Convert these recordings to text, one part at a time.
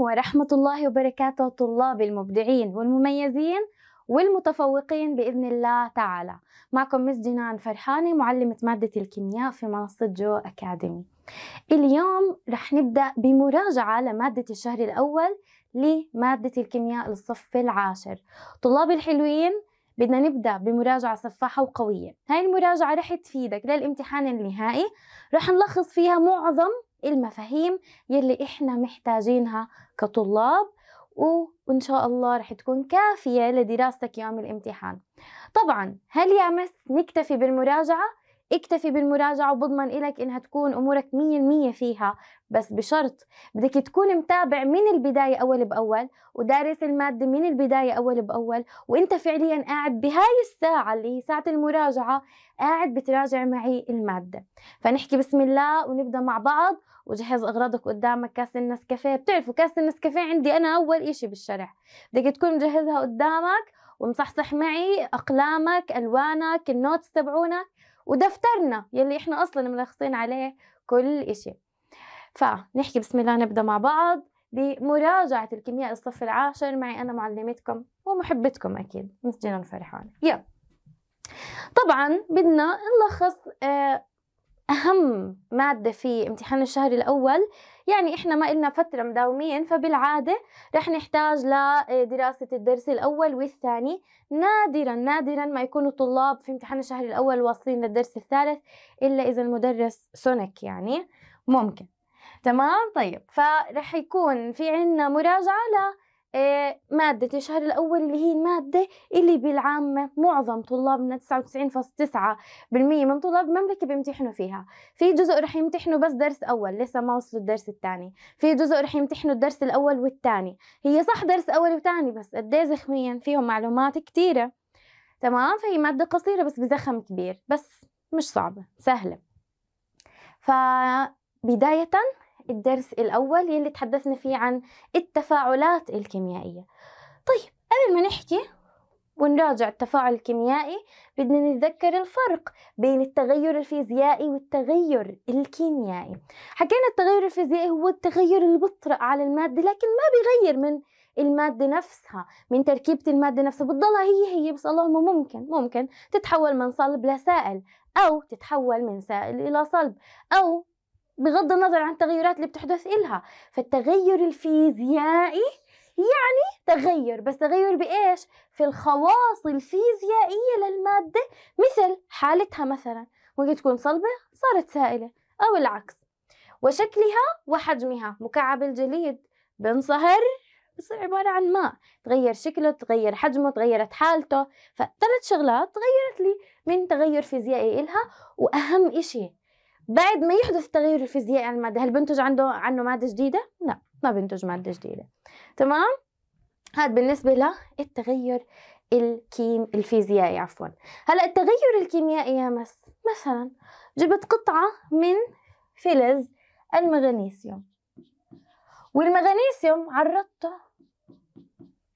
ورحمة الله وبركاته طلاب المبدعين والمميزين والمتفوقين بإذن الله تعالى معكم مس جنان فرحانة معلمة مادة الكيمياء في منصة جو أكاديمي اليوم رح نبدأ بمراجعة لمادة الشهر الأول لمادة الكيمياء للصف العاشر طلاب الحلوين بدنا نبدأ بمراجعة صفاحة وقوية هاي المراجعة رح تفيدك للامتحان النهائي رح نلخص فيها معظم المفاهيم يلي إحنا محتاجينها كطلاب وإن شاء الله رح تكون كافية لدراستك يوم الامتحان طبعا هل يا مس نكتفي بالمراجعة اكتفي بالمراجعة وبضمن إلك إنها تكون أمورك مية مية فيها بس بشرط بدك تكون متابع من البداية أول بأول ودارس المادة من البداية أول بأول وإنت فعليا قاعد بهاي الساعة اللي هي ساعة المراجعة قاعد بتراجع معي المادة فنحكي بسم الله ونبدأ مع بعض وجهز أغراضك قدامك كاس النسكافيه بتعرفوا كاس النسكافيه عندي أنا أول إشي بالشرح بدك تكون مجهزها قدامك ومصحصح معي أقلامك ألوانك النوتس تبعونك ودفترنا يلي احنا اصلا ملخصين عليه كل إشي فنحكي بسم الله نبدا مع بعض بمراجعة الكيمياء الصف العاشر معي أنا معلمتكم ومحبتكم أكيد مس الفرحان يلا طبعا بدنا نلخص آه أهم مادة في امتحان الشهر الأول يعني إحنا ما إلنا فترة مداومين فبالعادة رح نحتاج لدراسة آه، الدرس الأول والثاني نادرا نادرا ما يكونوا طلاب في امتحان الشهر الأول واصلين للدرس الثالث إلا إذا المدرس سونك يعني ممكن تمام طيب فرح يكون في عنا مراجعة ل آه، مادة الشهر الأول اللي هي المادة اللي بالعامة معظم طلابنا 99.9% من طلاب المملكة بيمتحنوا فيها في جزء رح يمتحنوا بس درس أول لسه ما وصلوا الدرس الثاني في جزء رح يمتحنوا الدرس الأول والثاني هي صح درس أول وثاني بس قد إيه زخميا فيهم معلومات كثيرة تمام فهي مادة قصيرة بس بزخم كبير بس مش صعبة سهلة فبداية الدرس الأول يلي تحدثنا فيه عن التفاعلات الكيميائية طيب قبل ما نحكي ونراجع التفاعل الكيميائي بدنا نتذكر الفرق بين التغير الفيزيائي والتغير الكيميائي حكينا التغير الفيزيائي هو التغير اللي بيطرأ على المادة لكن ما بيغير من المادة نفسها من تركيبة المادة نفسها بتضلها هي هي بس اللهم ممكن ممكن تتحول من صلب لسائل أو تتحول من سائل إلى صلب أو بغض النظر عن التغيرات اللي بتحدث إلها فالتغير الفيزيائي يعني تغير بس تغير بإيش؟ في الخواص الفيزيائية للمادة مثل حالتها مثلا ممكن تكون صلبة صارت سائلة أو العكس وشكلها وحجمها مكعب الجليد بنصهر بصير عبارة عن ماء تغير شكله تغير حجمه تغيرت حالته فثلاث شغلات تغيرت لي من تغير فيزيائي إلها وأهم إشي بعد ما يحدث التغير الفيزيائي على المادة هل بنتج عنده عنه مادة جديدة؟ لا ما بنتج مادة جديدة تمام؟ هذا بالنسبة للتغير الكيم الفيزيائي عفوا هلا التغير الكيميائي يا مس مثلا جبت قطعة من فلز المغنيسيوم والمغنيسيوم عرضته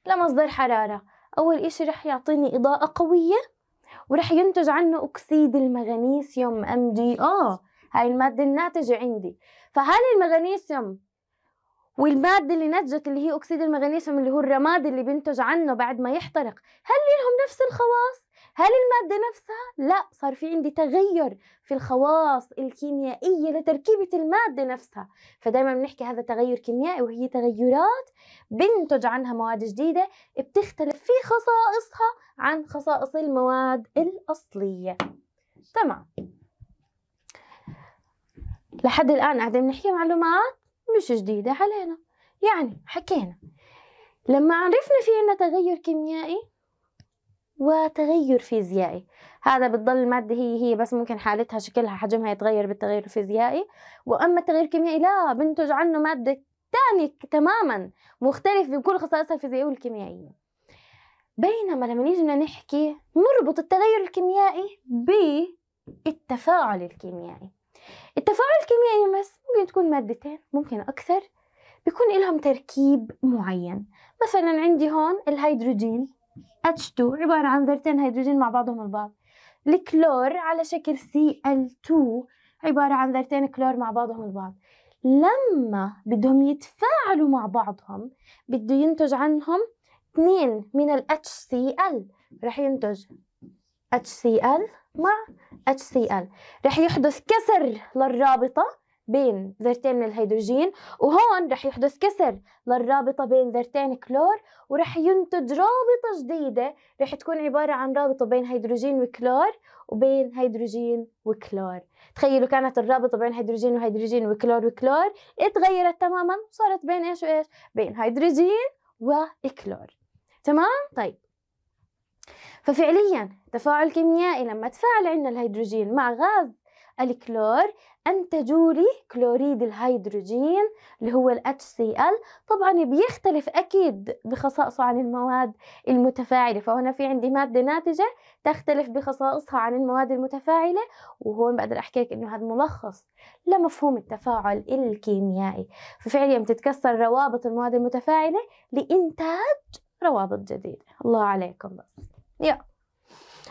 لمصدر حرارة أول إشي رح يعطيني إضاءة قوية ورح ينتج عنه أكسيد المغنيسيوم ام آه، MgO هاي المادة الناتجة عندي فهل المغنيسيوم والمادة اللي نتجت اللي هي أكسيد المغنيسيوم اللي هو الرماد اللي بينتج عنه بعد ما يحترق هل لهم نفس الخواص؟ هل المادة نفسها؟ لا صار في عندي تغير في الخواص الكيميائية لتركيبة المادة نفسها فدايما بنحكي هذا تغير كيميائي وهي تغيرات بنتج عنها مواد جديدة بتختلف في خصائصها عن خصائص المواد الأصلية تمام لحد الآن قاعدين نحكي معلومات مش جديدة علينا يعني حكينا لما عرفنا في عنا تغير كيميائي وتغير فيزيائي هذا بتضل المادة هي هي بس ممكن حالتها شكلها حجمها يتغير بالتغير الفيزيائي وأما التغير الكيميائي لا بنتج عنه مادة تانية تماما مختلف بكل خصائصها الفيزيائية والكيميائية بينما لما نيجي بدنا نحكي نربط التغير الكيميائي بالتفاعل الكيميائي التفاعل الكيميائي بس ممكن تكون مادتين ممكن أكثر بيكون لهم تركيب معين مثلا عندي هون الهيدروجين H2 عبارة عن ذرتين هيدروجين مع بعضهم البعض الكلور على شكل Cl2 عبارة عن ذرتين كلور مع بعضهم البعض لما بدهم يتفاعلوا مع بعضهم بده ينتج عنهم اثنين من ال HCl رح ينتج HCl مع HCl رح يحدث كسر للرابطة بين ذرتين من الهيدروجين وهون رح يحدث كسر للرابطة بين ذرتين كلور ورح ينتج رابطة جديدة رح تكون عبارة عن رابطة بين هيدروجين وكلور وبين هيدروجين وكلور تخيلوا كانت الرابطة بين هيدروجين وهيدروجين وكلور وكلور اتغيرت تماما صارت بين ايش وايش بين هيدروجين وكلور تمام طيب ففعليا تفاعل كيميائي لما تفاعل عندنا الهيدروجين مع غاز الكلور أنتجوا لي كلوريد الهيدروجين اللي هو ال HCl طبعا بيختلف أكيد بخصائصه عن المواد المتفاعلة فهنا في عندي مادة ناتجة تختلف بخصائصها عن المواد المتفاعلة وهون بقدر أحكي لك إنه هذا ملخص لمفهوم التفاعل الكيميائي ففعليا بتتكسر روابط المواد المتفاعلة لإنتاج روابط جديدة الله عليكم بس يا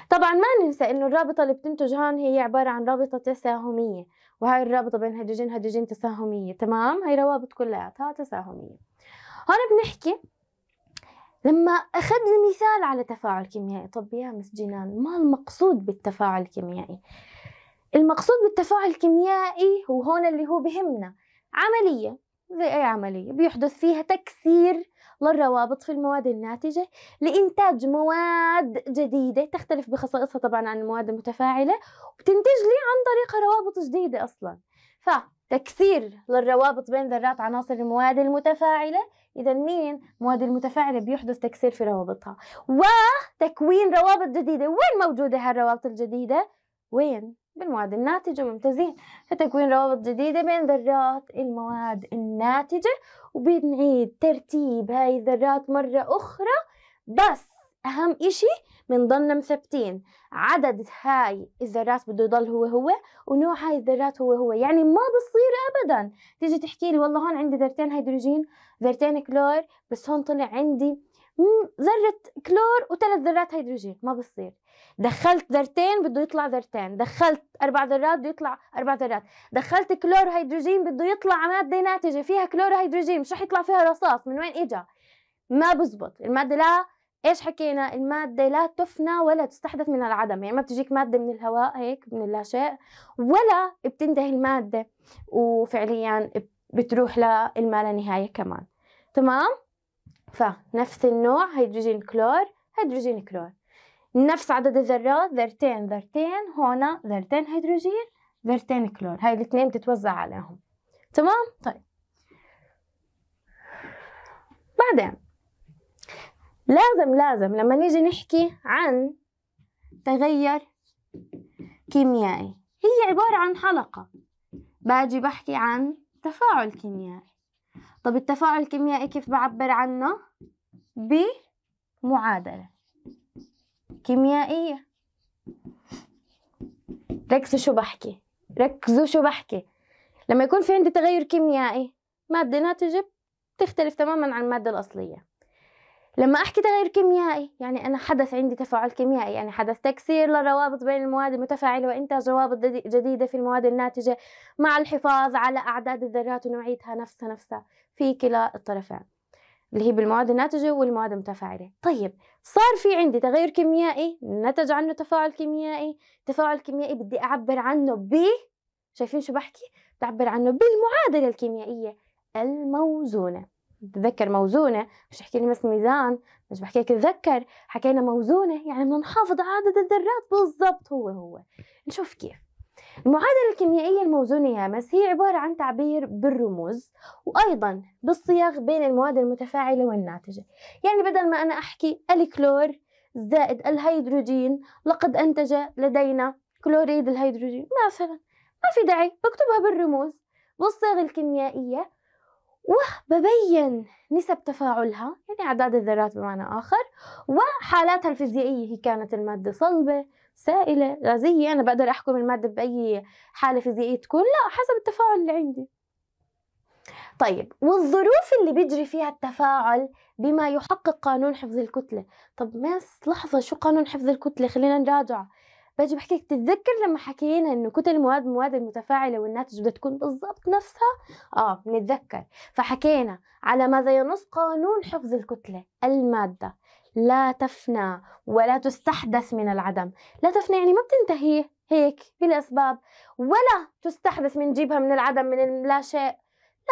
طبعا ما ننسى انه الرابطة اللي بتنتج هون هي عبارة عن رابطة تساهمية وهاي الرابطة بين هيدروجين هيدروجين تساهمية تمام هاي روابط كلياتها تساهمية هون بنحكي لما أخذنا مثال على تفاعل كيميائي طب يا مس جنان ما المقصود بالتفاعل الكيميائي المقصود بالتفاعل الكيميائي وهون اللي هو بهمنا عملية زي أي عملية بيحدث فيها تكسير للروابط في المواد الناتجة لإنتاج مواد جديدة تختلف بخصائصها طبعا عن المواد المتفاعلة وبتنتج لي عن طريق روابط جديدة أصلا فتكسير للروابط بين ذرات عناصر المواد المتفاعلة إذا مين المواد المتفاعلة بيحدث تكسير في روابطها وتكوين روابط جديدة وين موجودة هالروابط الجديدة؟ وين؟ بالمواد الناتجة ممتازين فتكوين روابط جديدة بين ذرات المواد الناتجة وبنعيد ترتيب هاي الذرات مرة أخرى بس أهم إشي بنضلنا مثبتين عدد هاي الذرات بده يضل هو هو ونوع هاي الذرات هو هو يعني ما بصير أبدا تيجي تحكي لي والله هون عندي ذرتين هيدروجين ذرتين كلور بس هون طلع عندي ذرة كلور وثلاث ذرات هيدروجين ما بصير دخلت ذرتين بده يطلع ذرتين دخلت اربع ذرات بده يطلع اربع ذرات دخلت كلور هيدروجين بده يطلع ماده ناتجه فيها كلور هيدروجين مش رح يطلع فيها رصاص من وين اجى ما بزبط الماده لا ايش حكينا المادة لا تفنى ولا تستحدث من العدم يعني ما بتجيك مادة من الهواء هيك من اللا شيء ولا بتنتهي المادة وفعليا بتروح للما لا نهاية كمان تمام فنفس النوع هيدروجين كلور هيدروجين كلور نفس عدد الذرات ذرتين ذرتين هنا ذرتين هيدروجين ذرتين كلور هاي الاثنين بتتوزع عليهم تمام طيب بعدين لازم لازم لما نيجي نحكي عن تغير كيميائي هي عبارة عن حلقة باجي بحكي عن تفاعل كيميائي طب التفاعل الكيميائي كيف بعبر عنه؟ بمعادلة كيميائية ركزوا شو بحكي ركزوا شو بحكي لما يكون في عندي تغير كيميائي مادة ناتجة بتختلف تماما عن المادة الأصلية لما أحكي تغير كيميائي يعني أنا حدث عندي تفاعل كيميائي يعني حدث تكسير للروابط بين المواد المتفاعلة وإنتاج روابط جديدة في المواد الناتجة مع الحفاظ على أعداد الذرات ونوعيتها نفسها نفسها في كلا الطرفين اللي هي بالمواد الناتجة والمواد المتفاعلة طيب صار في عندي تغير كيميائي نتج عنه تفاعل كيميائي تفاعل كيميائي بدي أعبر عنه ب شايفين شو بحكي بعبر عنه بالمعادلة الكيميائية الموزونة تذكر موزونة مش احكي لي بس ميزان مش بحكي لك تذكر حكينا موزونة يعني بدنا نحافظ على عدد الذرات بالضبط هو هو نشوف كيف المعادلة الكيميائية الموزونة يا مس هي عبارة عن تعبير بالرموز وأيضا بالصيغ بين المواد المتفاعلة والناتجة يعني بدل ما أنا أحكي الكلور زائد الهيدروجين لقد أنتج لدينا كلوريد الهيدروجين مثلا ما في داعي بكتبها بالرموز والصيغ الكيميائية وببين نسب تفاعلها يعني أعداد الذرات بمعنى آخر وحالاتها الفيزيائية هي كانت المادة صلبة سائله غازيه انا بقدر احكم الماده باي حاله فيزيائيه تكون لا حسب التفاعل اللي عندي طيب والظروف اللي بيجري فيها التفاعل بما يحقق قانون حفظ الكتله طب ماس لحظه شو قانون حفظ الكتله خلينا نراجع باجي بحكي لك تتذكر لما حكينا انه كتل المواد المواد المتفاعله والناتج بدها تكون بالضبط نفسها اه بنتذكر فحكينا على ماذا ينص قانون حفظ الكتله الماده لا تفنى ولا تستحدث من العدم لا تفنى يعني ما بتنتهي هيك بالأسباب ولا تستحدث من جيبها من العدم من لا شيء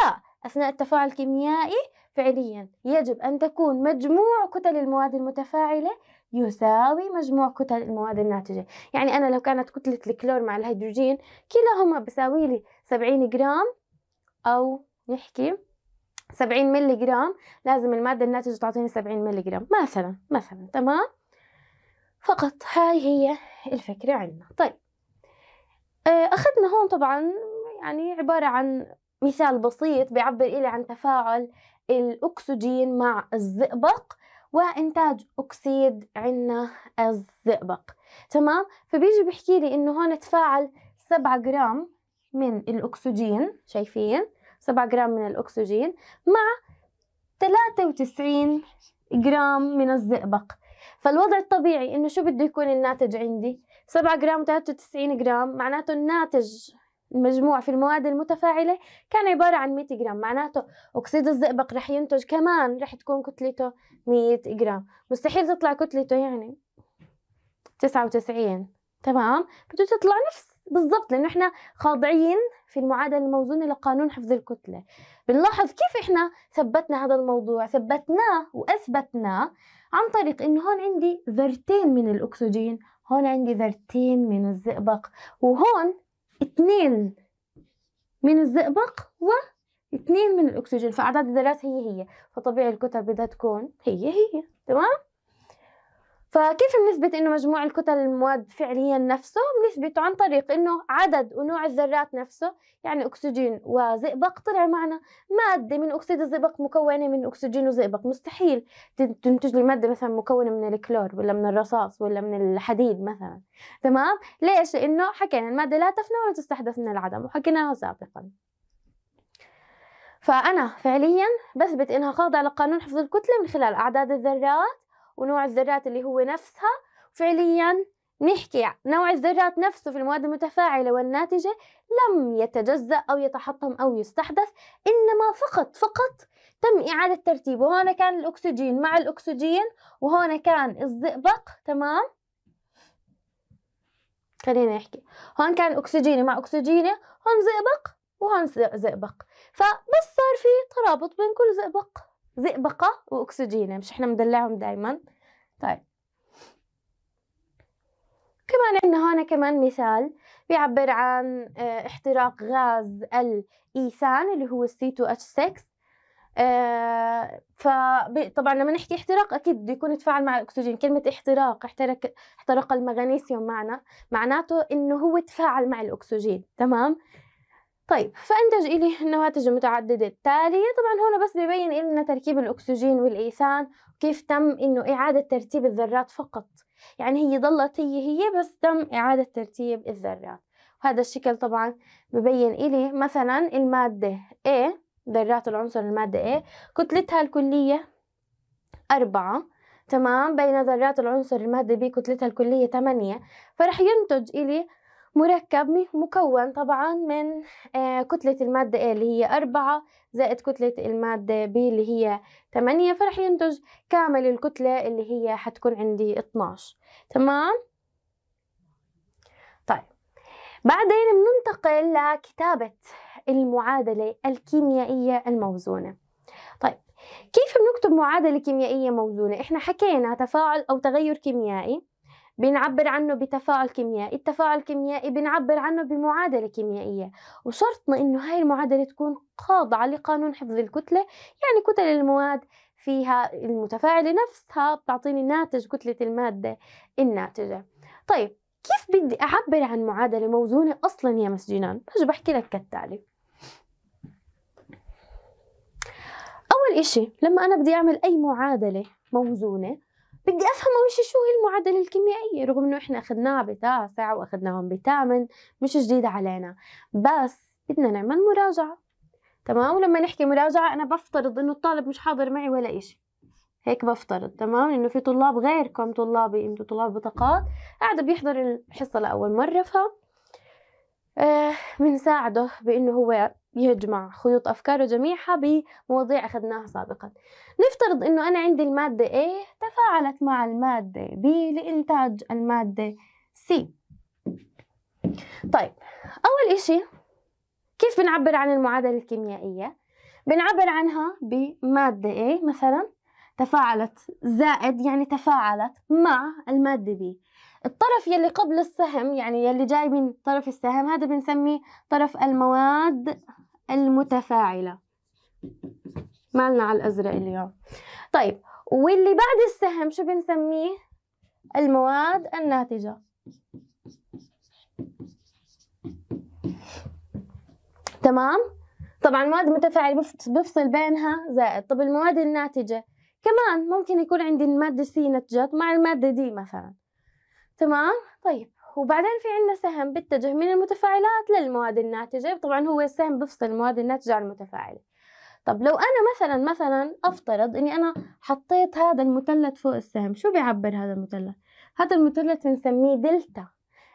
لا أثناء التفاعل الكيميائي فعليا يجب أن تكون مجموع كتل المواد المتفاعلة يساوي مجموع كتل المواد الناتجة يعني أنا لو كانت كتلة الكلور مع الهيدروجين كلاهما بساوي لي 70 جرام أو نحكي 70 ملي جرام لازم المادة الناتجة تعطيني 70 ملي جرام مثلا مثلا تمام فقط هاي هي الفكرة عندنا طيب آه، أخذنا هون طبعا يعني عبارة عن مثال بسيط بيعبر إلي عن تفاعل الأكسجين مع الزئبق وإنتاج أكسيد عنا الزئبق تمام فبيجي بيحكي لي إنه هون تفاعل سبعة جرام من الأكسجين شايفين 7 جرام من الأكسجين مع 93 جرام من الزئبق فالوضع الطبيعي انه شو بده يكون الناتج عندي 7 جرام 93 جرام معناته الناتج المجموع في المواد المتفاعلة كان عبارة عن 100 جرام معناته أكسيد الزئبق رح ينتج كمان رح تكون كتلته 100 جرام مستحيل تطلع كتلته يعني 99 تمام بده تطلع نفس بالضبط لانه احنا خاضعين في المعادله الموزونه لقانون حفظ الكتله بنلاحظ كيف احنا ثبتنا هذا الموضوع ثبتناه واثبتناه عن طريق انه هون عندي ذرتين من الاكسجين هون عندي ذرتين من الزئبق وهون اثنين من الزئبق واثنين من الاكسجين فاعداد الذرات هي هي فطبيعي الكتل بدها تكون هي هي تمام فكيف بنثبت انه مجموع الكتل المواد فعليا نفسه بنثبته عن طريق انه عدد ونوع الذرات نفسه يعني اكسجين وزئبق طلع معنا ماده من اكسيد الزئبق مكونه من اكسجين وزئبق مستحيل تنتج لي ماده مثلا مكونه من الكلور ولا من الرصاص ولا من الحديد مثلا تمام ليش لانه حكينا الماده لا تفنى ولا تستحدث من العدم وحكيناها سابقا فأنا فعليا بثبت إنها خاضعة لقانون حفظ الكتلة من خلال أعداد الذرات ونوع الذرات اللي هو نفسها فعليا نحكي نوع الذرات نفسه في المواد المتفاعلة والناتجة لم يتجزأ أو يتحطم أو يستحدث إنما فقط فقط تم إعادة ترتيبه هون كان الأكسجين مع الأكسجين وهون كان الزئبق تمام خلينا نحكي هون كان أكسجيني مع أكسجيني هون زئبق وهون زئبق فبس صار في ترابط بين كل زئبق زئبقة وأكسجينة مش إحنا مدلعهم دايما طيب كمان عندنا هون كمان مثال بيعبر عن آه، احتراق غاز الإيثان اللي هو C2H6 آه فطبعا لما نحكي احتراق اكيد بده يكون يتفاعل مع الاكسجين كلمه احتراق احترق احترق المغنيسيوم معنا معناته انه هو تفاعل مع الاكسجين تمام طيب فانتج الي نواتج متعدده التاليه طبعا هنا بس ببين لنا تركيب الاكسجين والايثان وكيف تم انه اعاده ترتيب الذرات فقط يعني هي ضلت هي هي بس تم اعاده ترتيب الذرات وهذا الشكل طبعا ببين الي مثلا الماده A ذرات العنصر الماده A كتلتها الكليه أربعة تمام بين ذرات العنصر الماده B كتلتها الكلية 8 فرح ينتج إلي مركب مكون طبعا من آه، كتلة المادة A اللي هي أربعة زائد كتلة المادة B اللي هي ثمانية فرح ينتج كامل الكتلة اللي هي حتكون عندي 12 تمام؟ طيب بعدين بننتقل لكتابة المعادلة الكيميائية الموزونة طيب كيف بنكتب معادلة كيميائية موزونة؟ احنا حكينا تفاعل أو تغير كيميائي بنعبر عنه بتفاعل كيميائي التفاعل الكيميائي بنعبر عنه بمعادلة كيميائية وشرطنا إنه هاي المعادلة تكون خاضعة لقانون حفظ الكتلة يعني كتل المواد فيها المتفاعلة نفسها بتعطيني ناتج كتلة المادة الناتجة طيب كيف بدي أعبر عن معادلة موزونة أصلا يا مسجنان؟ جنان؟ بحكي لك كالتالي أول إشي لما أنا بدي أعمل أي معادلة موزونة بدي افهم اول شيء شو هي المعادله الكيميائيه رغم انه احنا اخذناها بتاسع واخذناهم بثامن مش جديده علينا بس بدنا نعمل مراجعه تمام ولما نحكي مراجعه انا بفترض انه الطالب مش حاضر معي ولا إشي هيك بفترض تمام لانه في طلاب غيركم طلابي انتم طلاب بطاقات قاعد بيحضر الحصه لاول مره ف بنساعده آه، بانه هو يجمع خيوط أفكاره جميعها بمواضيع أخذناها سابقا نفترض أنه أنا عندي المادة A تفاعلت مع المادة B لإنتاج المادة C طيب أول إشي كيف بنعبر عن المعادلة الكيميائية؟ بنعبر عنها بمادة A مثلا تفاعلت زائد يعني تفاعلت مع المادة B الطرف يلي قبل السهم يعني يلي جاي من طرف السهم هذا بنسميه طرف المواد المتفاعلة مالنا على الأزرق اليوم طيب واللي بعد السهم شو بنسميه المواد الناتجة تمام طبعا المواد المتفاعلة بفصل بينها زائد طب المواد الناتجة كمان ممكن يكون عندي المادة سي نتجت مع المادة دي مثلا تمام طيب وبعدين في عندنا سهم بيتجه من المتفاعلات للمواد الناتجة طبعا هو السهم بفصل المواد الناتجة عن المتفاعلة طب لو أنا مثلا مثلا أفترض إني أنا حطيت هذا المثلث فوق السهم شو بيعبر هذا المثلث؟ هذا المثلث بنسميه دلتا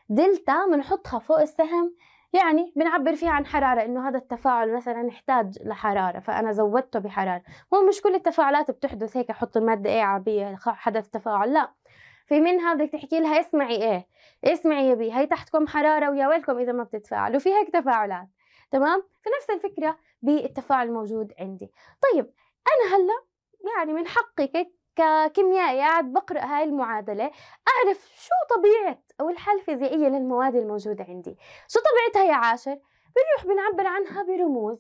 دلتا بنحطها فوق السهم يعني بنعبر فيها عن حرارة إنه هذا التفاعل مثلا احتاج لحرارة فأنا زودته بحرارة مو مش كل التفاعلات بتحدث هيك أحط المادة A على B حدث تفاعل لا في منها بدك تحكي لها اسمعي ايه اسمعي يا بي هي تحتكم حراره ويا ويلكم اذا ما بتتفاعلوا في هيك تفاعلات تمام في نفس الفكره بالتفاعل الموجود عندي طيب انا هلا يعني من حقي ككيميائي قاعد بقرا هاي المعادله اعرف شو طبيعه او الحاله الفيزيائيه للمواد الموجوده عندي شو طبيعتها يا عاشر بنروح بنعبر عنها برموز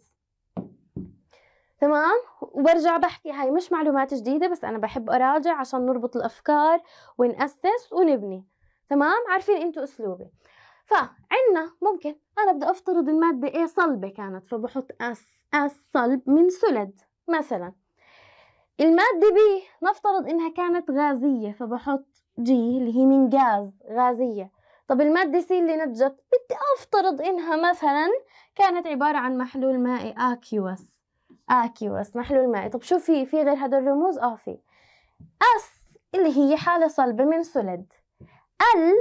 تمام وبرجع بحكي هاي مش معلومات جديدة بس أنا بحب أراجع عشان نربط الأفكار ونأسس ونبني تمام عارفين أنتوا أسلوبي فعنا ممكن أنا بدي أفترض المادة A صلبة كانت فبحط أس أس صلب من سلد مثلا المادة B نفترض إنها كانت غازية فبحط G اللي هي من غاز غازية طب المادة C اللي نتجت بدي أفترض إنها مثلا كانت عبارة عن محلول مائي أكيوس اه كيوس محلول الماء طب شو في في غير هدول الرموز اه في اس اللي هي حالة صلبة من سولد ال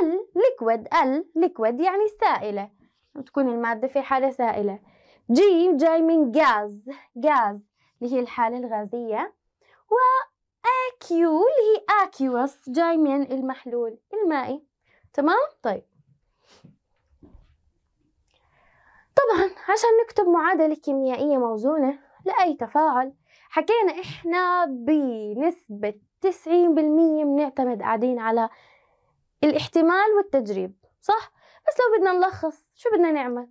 ال ليكويد ال ليكويد يعني سائلة تكون المادة في حالة سائلة جي جاي من غاز غاز اللي هي الحالة الغازية و اكيو اللي هي اكيوس جاي من المحلول المائي تمام طيب طبعا عشان نكتب معادلة كيميائية موزونة لأي تفاعل حكينا إحنا بنسبة 90% بنعتمد قاعدين على الاحتمال والتجريب صح؟ بس لو بدنا نلخص شو بدنا نعمل؟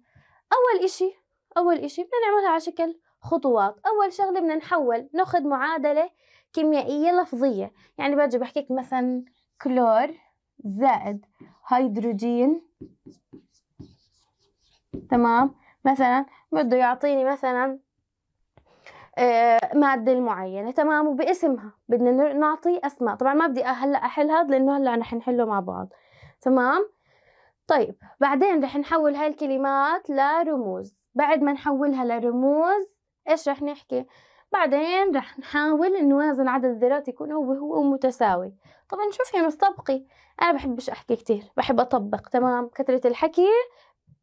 أول إشي أول إشي بدنا نعملها على شكل خطوات أول شغلة بدنا نحول ناخذ معادلة كيميائية لفظية يعني باجي بحكيك مثلا كلور زائد هيدروجين تمام مثلا بده يعطيني مثلا آه، مادة معينة تمام وباسمها بدنا نعطي أسماء طبعا ما بدي هلا أحل هذا لأنه هلا رح نحله مع بعض تمام طيب بعدين رح نحول هاي الكلمات لرموز بعد ما نحولها لرموز إيش رح نحكي بعدين رح نحاول نوازن عدد الذرات يكون هو هو متساوي طبعا شوفي مستبقي أنا بحبش أحكي كتير بحب أطبق تمام كثرة الحكي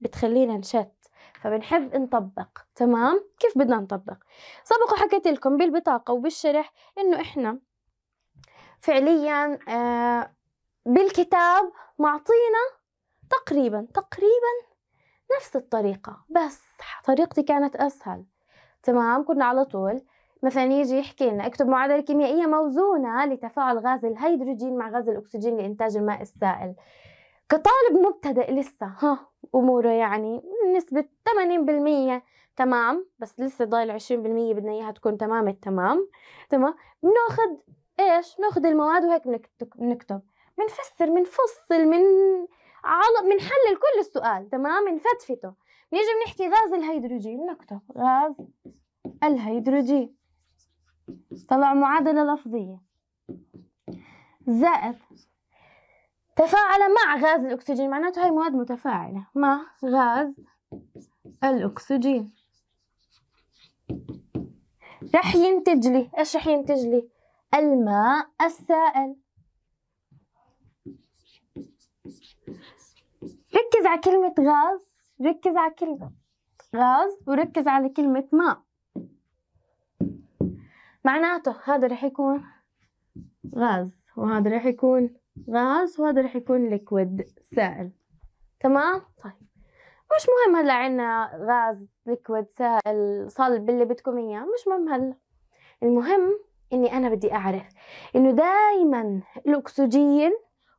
بتخلينا نشت فبنحب نطبق تمام كيف بدنا نطبق سبق وحكيت لكم بالبطاقة وبالشرح إنه إحنا فعليا آه، بالكتاب معطينا تقريبا تقريبا نفس الطريقة بس طريقتي كانت أسهل تمام كنا على طول مثلا يجي يحكي لنا اكتب معادلة كيميائية موزونة لتفاعل غاز الهيدروجين مع غاز الأكسجين لإنتاج الماء السائل كطالب مبتدئ لسه ها اموره يعني نسبه 80% تمام بس لسه ضايل 20% بدنا اياها تكون تمام التمام تمام بناخذ ايش بناخذ المواد وهيك بنكتب بنفسر بنفصل من على بنحلل كل السؤال تمام بنفتفته بنيجي بنحكي غاز الهيدروجين بنكتب غاز الهيدروجين طلع معادلة لفظية زائد تفاعل مع غاز الأكسجين معناته هاي مواد متفاعلة مع غاز الأكسجين رح ينتج لي إيش رح ينتج لي الماء السائل ركز على كلمة غاز ركز على كلمة غاز وركز على كلمة ماء معناته هذا رح يكون غاز وهذا رح يكون غاز وهذا رح يكون ليكويد سائل تمام طيب مش مهم هلا عنا غاز ليكويد سائل صلب اللي بدكم اياه مش مهم هلا المهم اني انا بدي اعرف انه دائما الاكسجين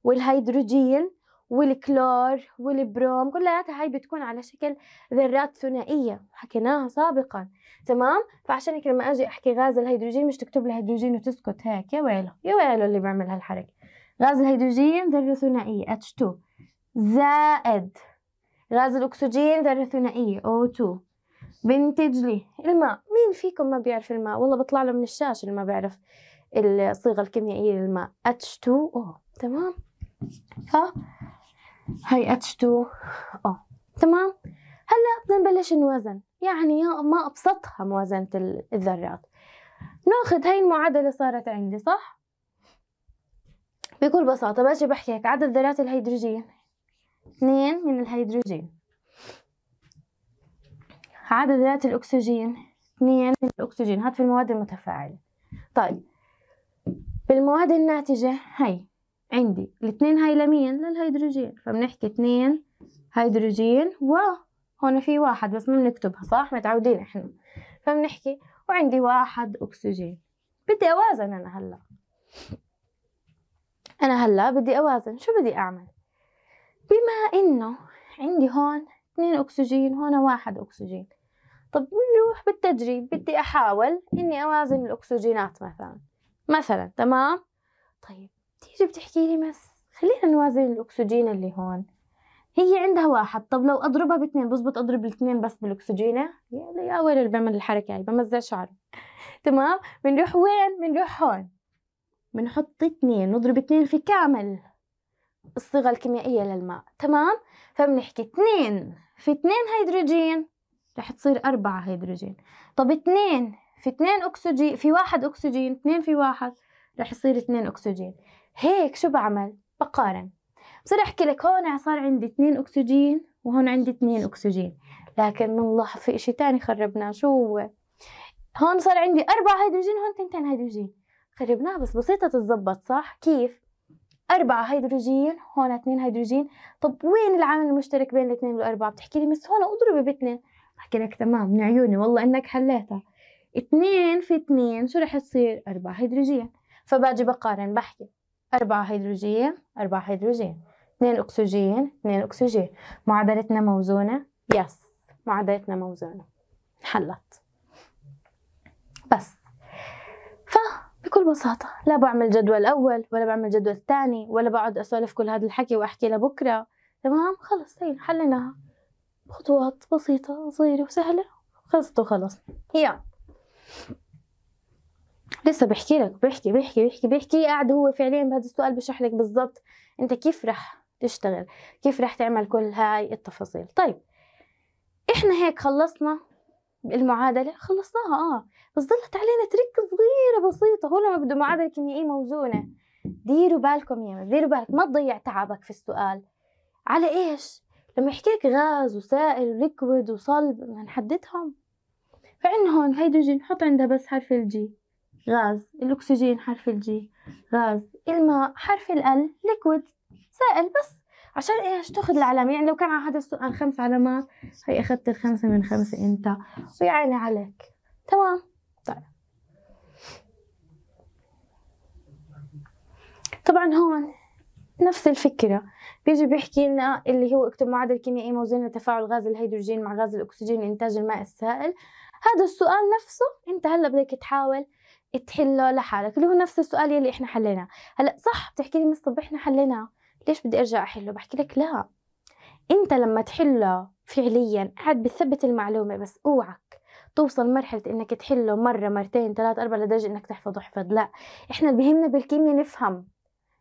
والهيدروجين والكلور والبروم كلياتها هاي بتكون على شكل ذرات ثنائية حكيناها سابقا تمام فعشان هيك لما اجي احكي غاز الهيدروجين مش تكتب لي هيدروجين وتسكت هيك يا ويله يا ويله اللي بيعمل هالحركة غاز الهيدروجين ذرة ثنائية H2 زائد غاز الأكسجين ذرة ثنائية O2 بنتج لي الماء مين فيكم ما بيعرف الماء والله بطلع له من الشاشة اللي ما بيعرف الصيغة الكيميائية للماء H2O تمام ها هاي H2O تمام هلا بدنا نبلش نوزن يعني ما أبسطها موازنة الذرات ناخذ هاي المعادلة صارت عندي صح بكل بساطة باجي بحكي لك عدد ذرات الهيدروجين اثنين من الهيدروجين عدد ذرات الأكسجين اثنين من الأكسجين هاد في المواد المتفاعلة طيب بالمواد الناتجة هي عندي الاثنين هاي لمين للهيدروجين فبنحكي اثنين هيدروجين و هون في واحد بس ما بنكتبها صح متعودين احنا فبنحكي وعندي واحد أكسجين بدي أوازن أنا هلأ أنا هلا بدي أوازن شو بدي أعمل بما إنه عندي هون اثنين أكسجين هون واحد أكسجين طب بنروح بالتدريب بدي أحاول إني أوازن الأكسجينات مثلا مثلا تمام طيب تيجي بتحكي لي بس خلينا نوازن الأكسجين اللي هون هي عندها واحد طب لو أضربها باثنين بزبط أضرب الاثنين بس بالأكسجينة يا ويل اللي بيعمل الحركة هاي بمزع شعره تمام بنروح وين بنروح هون بنحط اثنين نضرب اثنين في كامل الصيغة الكيميائية للماء تمام فبنحكي اثنين في اثنين هيدروجين رح تصير أربعة هيدروجين طب اثنين في اثنين أكسجين في واحد أكسجين اثنين في واحد رح يصير اثنين أكسجين هيك شو بعمل بقارن بصير أحكي لك هون صار عندي اثنين أكسجين وهون عندي اثنين أكسجين لكن بنلاحظ في إشي تاني خربناه شو هو هون صار عندي أربعة هيدروجين وهون تنتين هيدروجين قربناها بس بسيطة تتظبط صح؟ كيف؟ أربعة هيدروجين هون اثنين هيدروجين طب وين العامل المشترك بين الاثنين والأربعة؟ بتحكي لي مس هون اضربي باثنين بحكي لك تمام من عيوني والله إنك حليتها اثنين في اثنين شو رح تصير؟ أربعة هيدروجين فباجي بقارن بحكي أربعة هيدروجين أربعة هيدروجين اثنين أكسجين اثنين أكسجين معادلتنا موزونة؟ يس معادلتنا موزونة حلت بس بكل بساطة لا بعمل جدول أول ولا بعمل جدول ثاني ولا بقعد أسولف كل هذا الحكي وأحكي لبكرة تمام خلص هي طيب، حليناها خطوات بسيطة صغيرة وسهلة خلصت وخلص يلا لسه بحكي لك بحكي بحكي بحكي بحكي قاعد هو فعليا بهذا السؤال بشرح لك بالضبط انت كيف رح تشتغل كيف رح تعمل كل هاي التفاصيل طيب احنا هيك خلصنا المعادله خلصناها اه بس ضلت علينا تريك صغيره بسيطه هو لما بده معادله كيميائيه موزونه ديروا بالكم يا ديروا بالك ما تضيع تعبك في السؤال على ايش لما يحكي لك غاز وسائل وليكويد وصلب بدنا نحددهم فعندنا هون الهيدروجين حط عندها بس حرف الجي غاز الاكسجين حرف الجي غاز الماء حرف ال ليكويد سائل بس عشان ايش تاخذ العلامه يعني لو كان على هذا السؤال خمس علامات هي اخذت الخمسه من خمسه انت ويا عيني عليك تمام طيب طبعا هون نفس الفكرة بيجي بيحكي لنا اللي هو اكتب معادلة كيميائية موزونة لتفاعل غاز الهيدروجين مع غاز الأكسجين لإنتاج الماء السائل هذا السؤال نفسه أنت هلا بدك تحاول تحله لحالك اللي هو نفس السؤال يلي احنا حليناه هلا صح بتحكي لي مصطب احنا حليناه ليش بدي ارجع احله بحكي لك لا انت لما تحله فعليا قاعد بتثبت المعلومه بس اوعك توصل مرحلة انك تحله مرة مرتين ثلاث اربع لدرجة انك تحفظ احفظ لا احنا اللي بهمنا بالكيمياء نفهم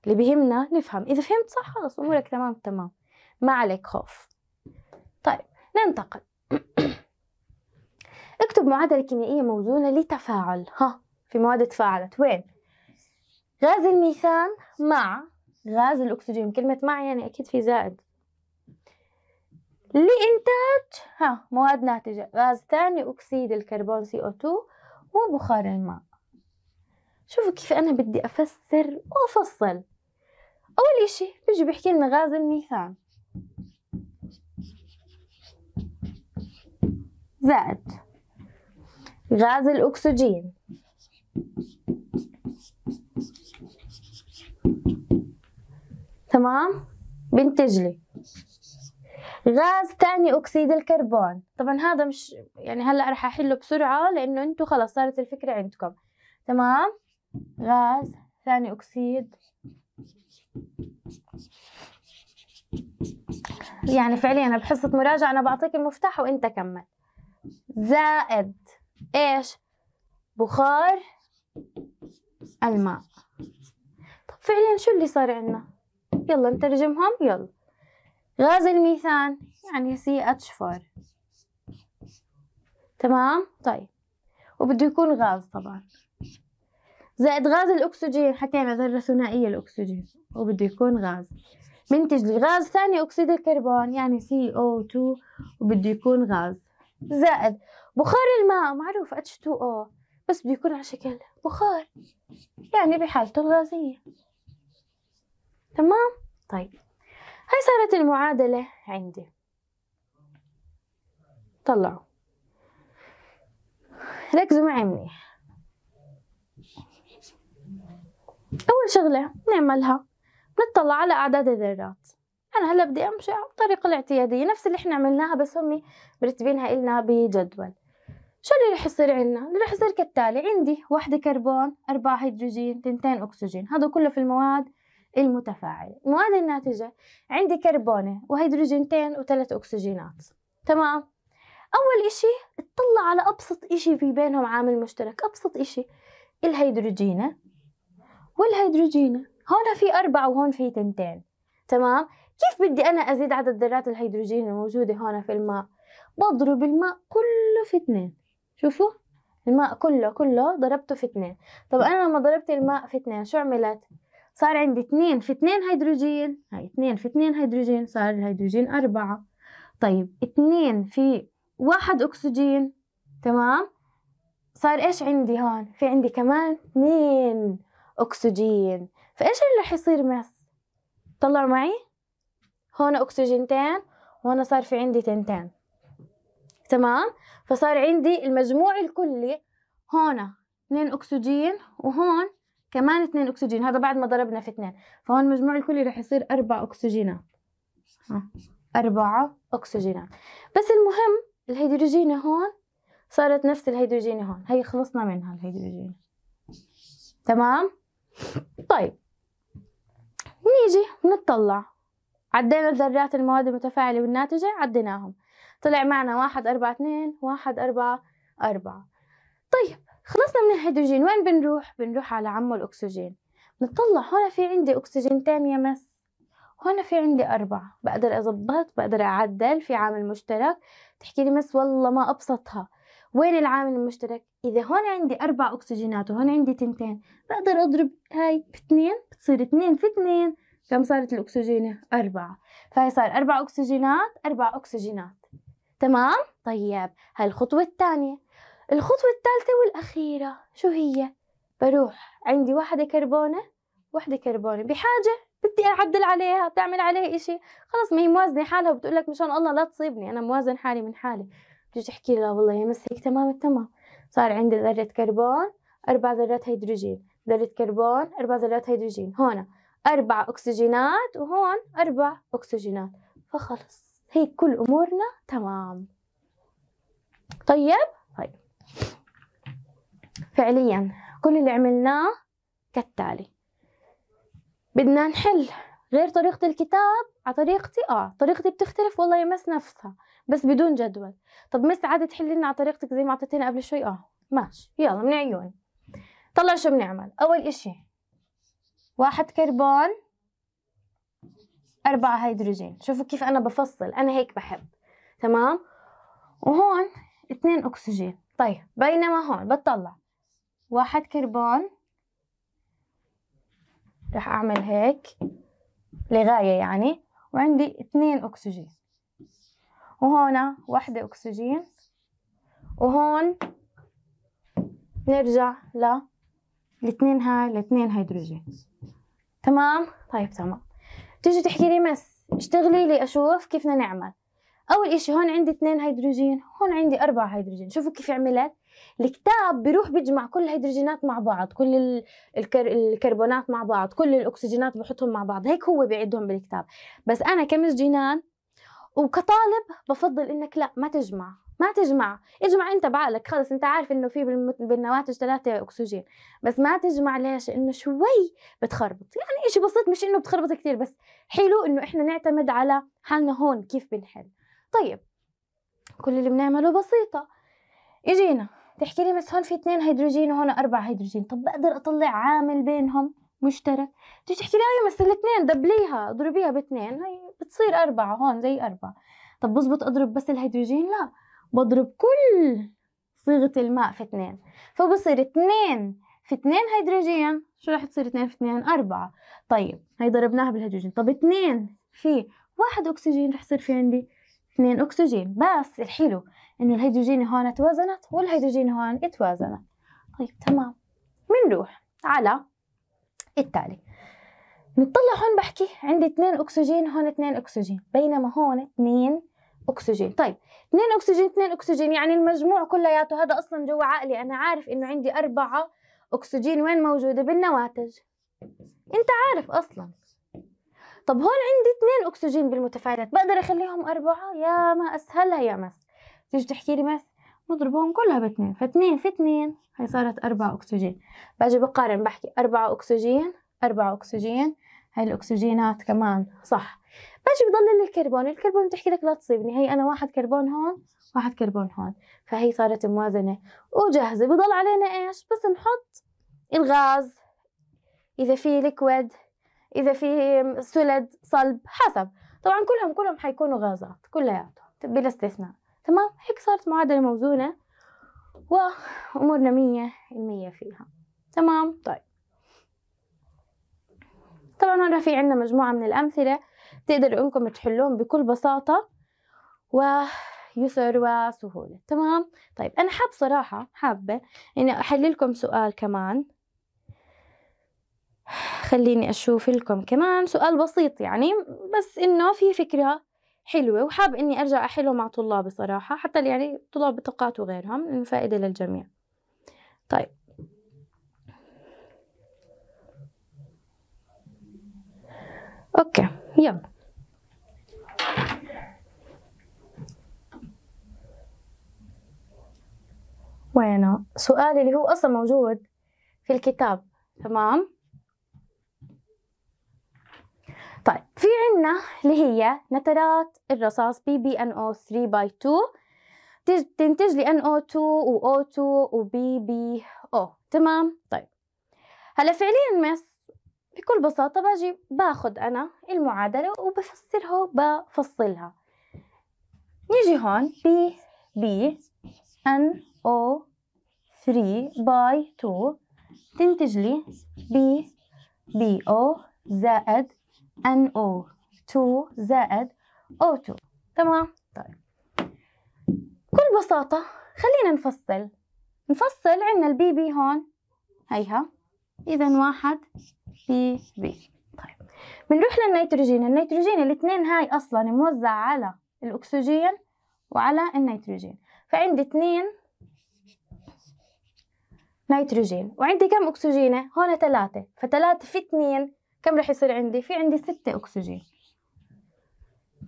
اللي بهمنا نفهم اذا فهمت صح خلص امورك تمام تمام ما عليك خوف طيب ننتقل اكتب معادلة كيميائية موزونة لتفاعل ها في مواد تفاعلت وين غاز الميثان مع غاز الأكسجين كلمة مع يعني أكيد في زائد لإنتاج ها مواد ناتجة غاز ثاني أكسيد الكربون CO2 وبخار الماء شوفوا كيف أنا بدي أفسر وأفصل أول إشي بيجي بيحكي لنا غاز الميثان زائد غاز الأكسجين تمام بنتج لي غاز ثاني أكسيد الكربون طبعا هذا مش يعني هلأ رح أحله بسرعة لأنه انتم خلص صارت الفكرة عندكم تمام غاز ثاني أكسيد يعني فعليا أنا بحصة مراجعة أنا بعطيك المفتاح وأنت كمل زائد إيش بخار الماء طب فعليا شو اللي صار عندنا طيب، يلا نترجمهم يلا غاز الميثان يعني سي اتش 4 تمام طيب وبده يكون غاز طبعا زائد غاز الأكسجين حكينا ذرة ثنائية الأكسجين وبده يكون غاز منتج لي غاز ثاني أكسيد الكربون يعني CO2 وبده يكون غاز زائد بخار الماء معروف H2O بس بده يكون على شكل بخار يعني بحالته الغازية تمام طيب هاي صارت المعادلة عندي طلعوا ركزوا معي منيح أول شغلة نعملها نطلع على أعداد الذرات أنا هلا بدي أمشي على الطريقة الاعتيادية نفس اللي إحنا عملناها بس هم مرتبينها إلنا بجدول شو اللي رح يصير عندنا؟ اللي رح يصير كالتالي عندي واحدة كربون أربعة هيدروجين تنتين أكسجين هذا كله في المواد المتفاعلة المواد الناتجة عندي كربونة وهيدروجينتين وثلاث أكسجينات تمام أول إشي اطلع على أبسط إشي في بينهم عامل مشترك أبسط إشي الهيدروجينة والهيدروجينة هون في أربعة وهون في تنتين تمام كيف بدي أنا أزيد عدد ذرات الهيدروجين الموجودة هون في الماء بضرب الماء كله في اثنين شوفوا الماء كله كله ضربته في اثنين طب أنا لما ضربت الماء في اثنين شو عملت صار عندي اثنين في اثنين هيدروجين هاي اثنين في اثنين هيدروجين صار الهيدروجين أربعة طيب اثنين في واحد أكسجين تمام صار إيش عندي هون في عندي كمان اثنين أكسجين فإيش اللي حيصير يصير مس طلعوا معي هون أكسجينتين وهنا صار في عندي تنتين تمام فصار عندي المجموع الكلي هون اثنين أكسجين وهون كمان اثنين اكسجين هذا بعد ما ضربنا في اثنين فهون المجموع الكلي رح يصير اربع اكسجينات آه، اربعة اكسجينات بس المهم الهيدروجين هون صارت نفس الهيدروجين هون هي خلصنا منها الهيدروجين تمام طيب نيجي نطلع عدينا الذرات المواد المتفاعلة والناتجة عديناهم طلع معنا واحد أربعة اثنين واحد أربعة أربعة طيب خلصنا من الهيدروجين وين بنروح بنروح على عمو الاكسجين بنطلع هون في عندي اكسجين تاني مس هون في عندي أربعة بقدر أظبط بقدر أعدل في عامل مشترك تحكي لي مس والله ما أبسطها وين العامل المشترك إذا هون عندي أربع أكسجينات وهون عندي تنتين بقدر أضرب هاي باثنين بتصير اثنين في اثنين كم صارت الأكسجينة أربعة فهي صار أربع أكسجينات أربع أكسجينات تمام طيب هاي الخطوة الثانية الخطوة الثالثة والأخيرة شو هي؟ بروح عندي واحدة كربونة واحدة كربونة بحاجة بدي أعدل عليها تعمل عليها إشي خلص ما هي موازنة حالها وبتقول لك مشان الله لا تصيبني أنا موازن حالي من حالي بتيجي تحكي لها والله يا مس هيك تمام التمام صار عندي ذرة كربون أربع ذرات هيدروجين ذرة كربون أربع ذرات هيدروجين هون أربع أكسجينات وهون أربع أكسجينات فخلص هيك كل أمورنا تمام طيب فعليا كل اللي عملناه كالتالي بدنا نحل غير طريقة الكتاب على طريقتي اه طريقتي بتختلف والله يمس نفسها بس بدون جدول طب مس عادة تحل لنا على طريقتك زي ما اعطيتينا قبل شوي اه ماشي يلا من عيوني طلع شو بنعمل اول اشي واحد كربون أربعة هيدروجين شوفوا كيف أنا بفصل أنا هيك بحب تمام وهون اثنين أكسجين طيب بينما هون بتطلع واحد كربون رح أعمل هيك لغاية يعني وعندي اثنين أكسجين وهنا واحدة أكسجين وهون نرجع ل الاثنين هاي الاثنين هيدروجين تمام طيب تمام تيجي تحكي لي مس اشتغلي لي اشوف كيف بدنا نعمل اول اشي هون عندي اثنين هيدروجين هون عندي اربعة هيدروجين شوفوا كيف عملت الكتاب بيروح بيجمع كل الهيدروجينات مع بعض كل الكر... الكربونات مع بعض كل الاكسجينات بحطهم مع بعض هيك هو بيعدهم بالكتاب بس انا كمس جنان وكطالب بفضل انك لا ما تجمع ما تجمع اجمع انت بعقلك خلص انت عارف انه في بالنواتج ثلاثة اكسجين بس ما تجمع ليش انه شوي بتخربط يعني اشي بسيط مش انه بتخربط كثير بس حلو انه احنا نعتمد على حالنا هون كيف بنحل طيب كل اللي بنعمله بسيطة اجينا تحكي لي بس هون في اثنين هيدروجين وهون اربع هيدروجين طب بقدر اطلع عامل بينهم مشترك تيجي تحكي لي ايوه بس الاثنين دبليها اضربيها باثنين هي بتصير اربعة هون زي اربعة طب بزبط اضرب بس الهيدروجين لا بضرب كل صيغة الماء في اثنين فبصير اثنين في اثنين هيدروجين شو راح تصير اثنين في اثنين اربعة طيب هي ضربناها بالهيدروجين طب اثنين في واحد اكسجين رح يصير في عندي اثنين أكسجين بس الحلو إنه الهيدروجين هون توازنت والهيدروجين هون اتوازنت طيب تمام بنروح على التالي نطلع هون بحكي عندي اثنين أكسجين هون اثنين أكسجين بينما هون اثنين أكسجين طيب اثنين أكسجين اثنين أكسجين يعني المجموع كلياته هذا أصلا جوا عقلي أنا عارف إنه عندي أربعة أكسجين وين موجودة بالنواتج أنت عارف أصلا طب هون عندي اثنين اكسجين بالمتفاعلات بقدر اخليهم اربعه يا ما اسهلها يا مس تيجي تحكي لي مس بضربهم كلها باثنين فاثنين في اثنين هي صارت أربعة أكسجين باجي بقارن بحكي أربعة أكسجين أربعة أكسجين هاي الأكسجينات كمان صح باجي بضل لي الكربون الكربون بتحكي لك لا تصيبني هي أنا واحد كربون هون واحد كربون هون فهي صارت موازنة وجاهزة بضل علينا إيش بس نحط الغاز إذا في ليكويد اذا في سلد صلب حسب طبعا كلهم كلهم حيكونوا غازات كلياتهم بلا استثناء تمام هيك صارت معادله موزونه وامورنا مية المية فيها تمام طيب طبعا هنا في عندنا مجموعه من الامثله تقدروا انكم تحلوهم بكل بساطه ويسر وسهوله تمام طيب انا حاب صراحه حابه اني احللكم سؤال كمان خليني أشوف لكم كمان سؤال بسيط يعني بس إنه في فكرة حلوة وحاب إني أرجع أحله مع طلابي صراحة حتى يعني طلاب بطاقات وغيرهم من فائدة للجميع طيب أوكي يلا وينه سؤال اللي هو أصلا موجود في الكتاب تمام طيب في عنا اللي هي نترات الرصاص بي بي ان او 3 باي 2 بتنتج لي ان او 2 و او 2 و بي او تمام طيب هلا فعليا مس بكل بساطة باجي باخد أنا المعادلة وبفسرها بفصلها نيجي هون بي بي ان او 3 باي 2 تنتج لي بي بي او زائد NO 2 زائد O2 تمام؟ طيب بكل بساطة خلينا نفصل نفصل عندنا البي بي هون هيها إذا واحد بي بي طيب بنروح للنيتروجين النيتروجين الاثنين هاي أصلا موزع على الأكسجين وعلى النيتروجين فعندي اثنين نيتروجين وعندي كم أكسجينة؟ هون ثلاثة فثلاثة في اثنين كم رح يصير عندي في عندي ستة أكسجين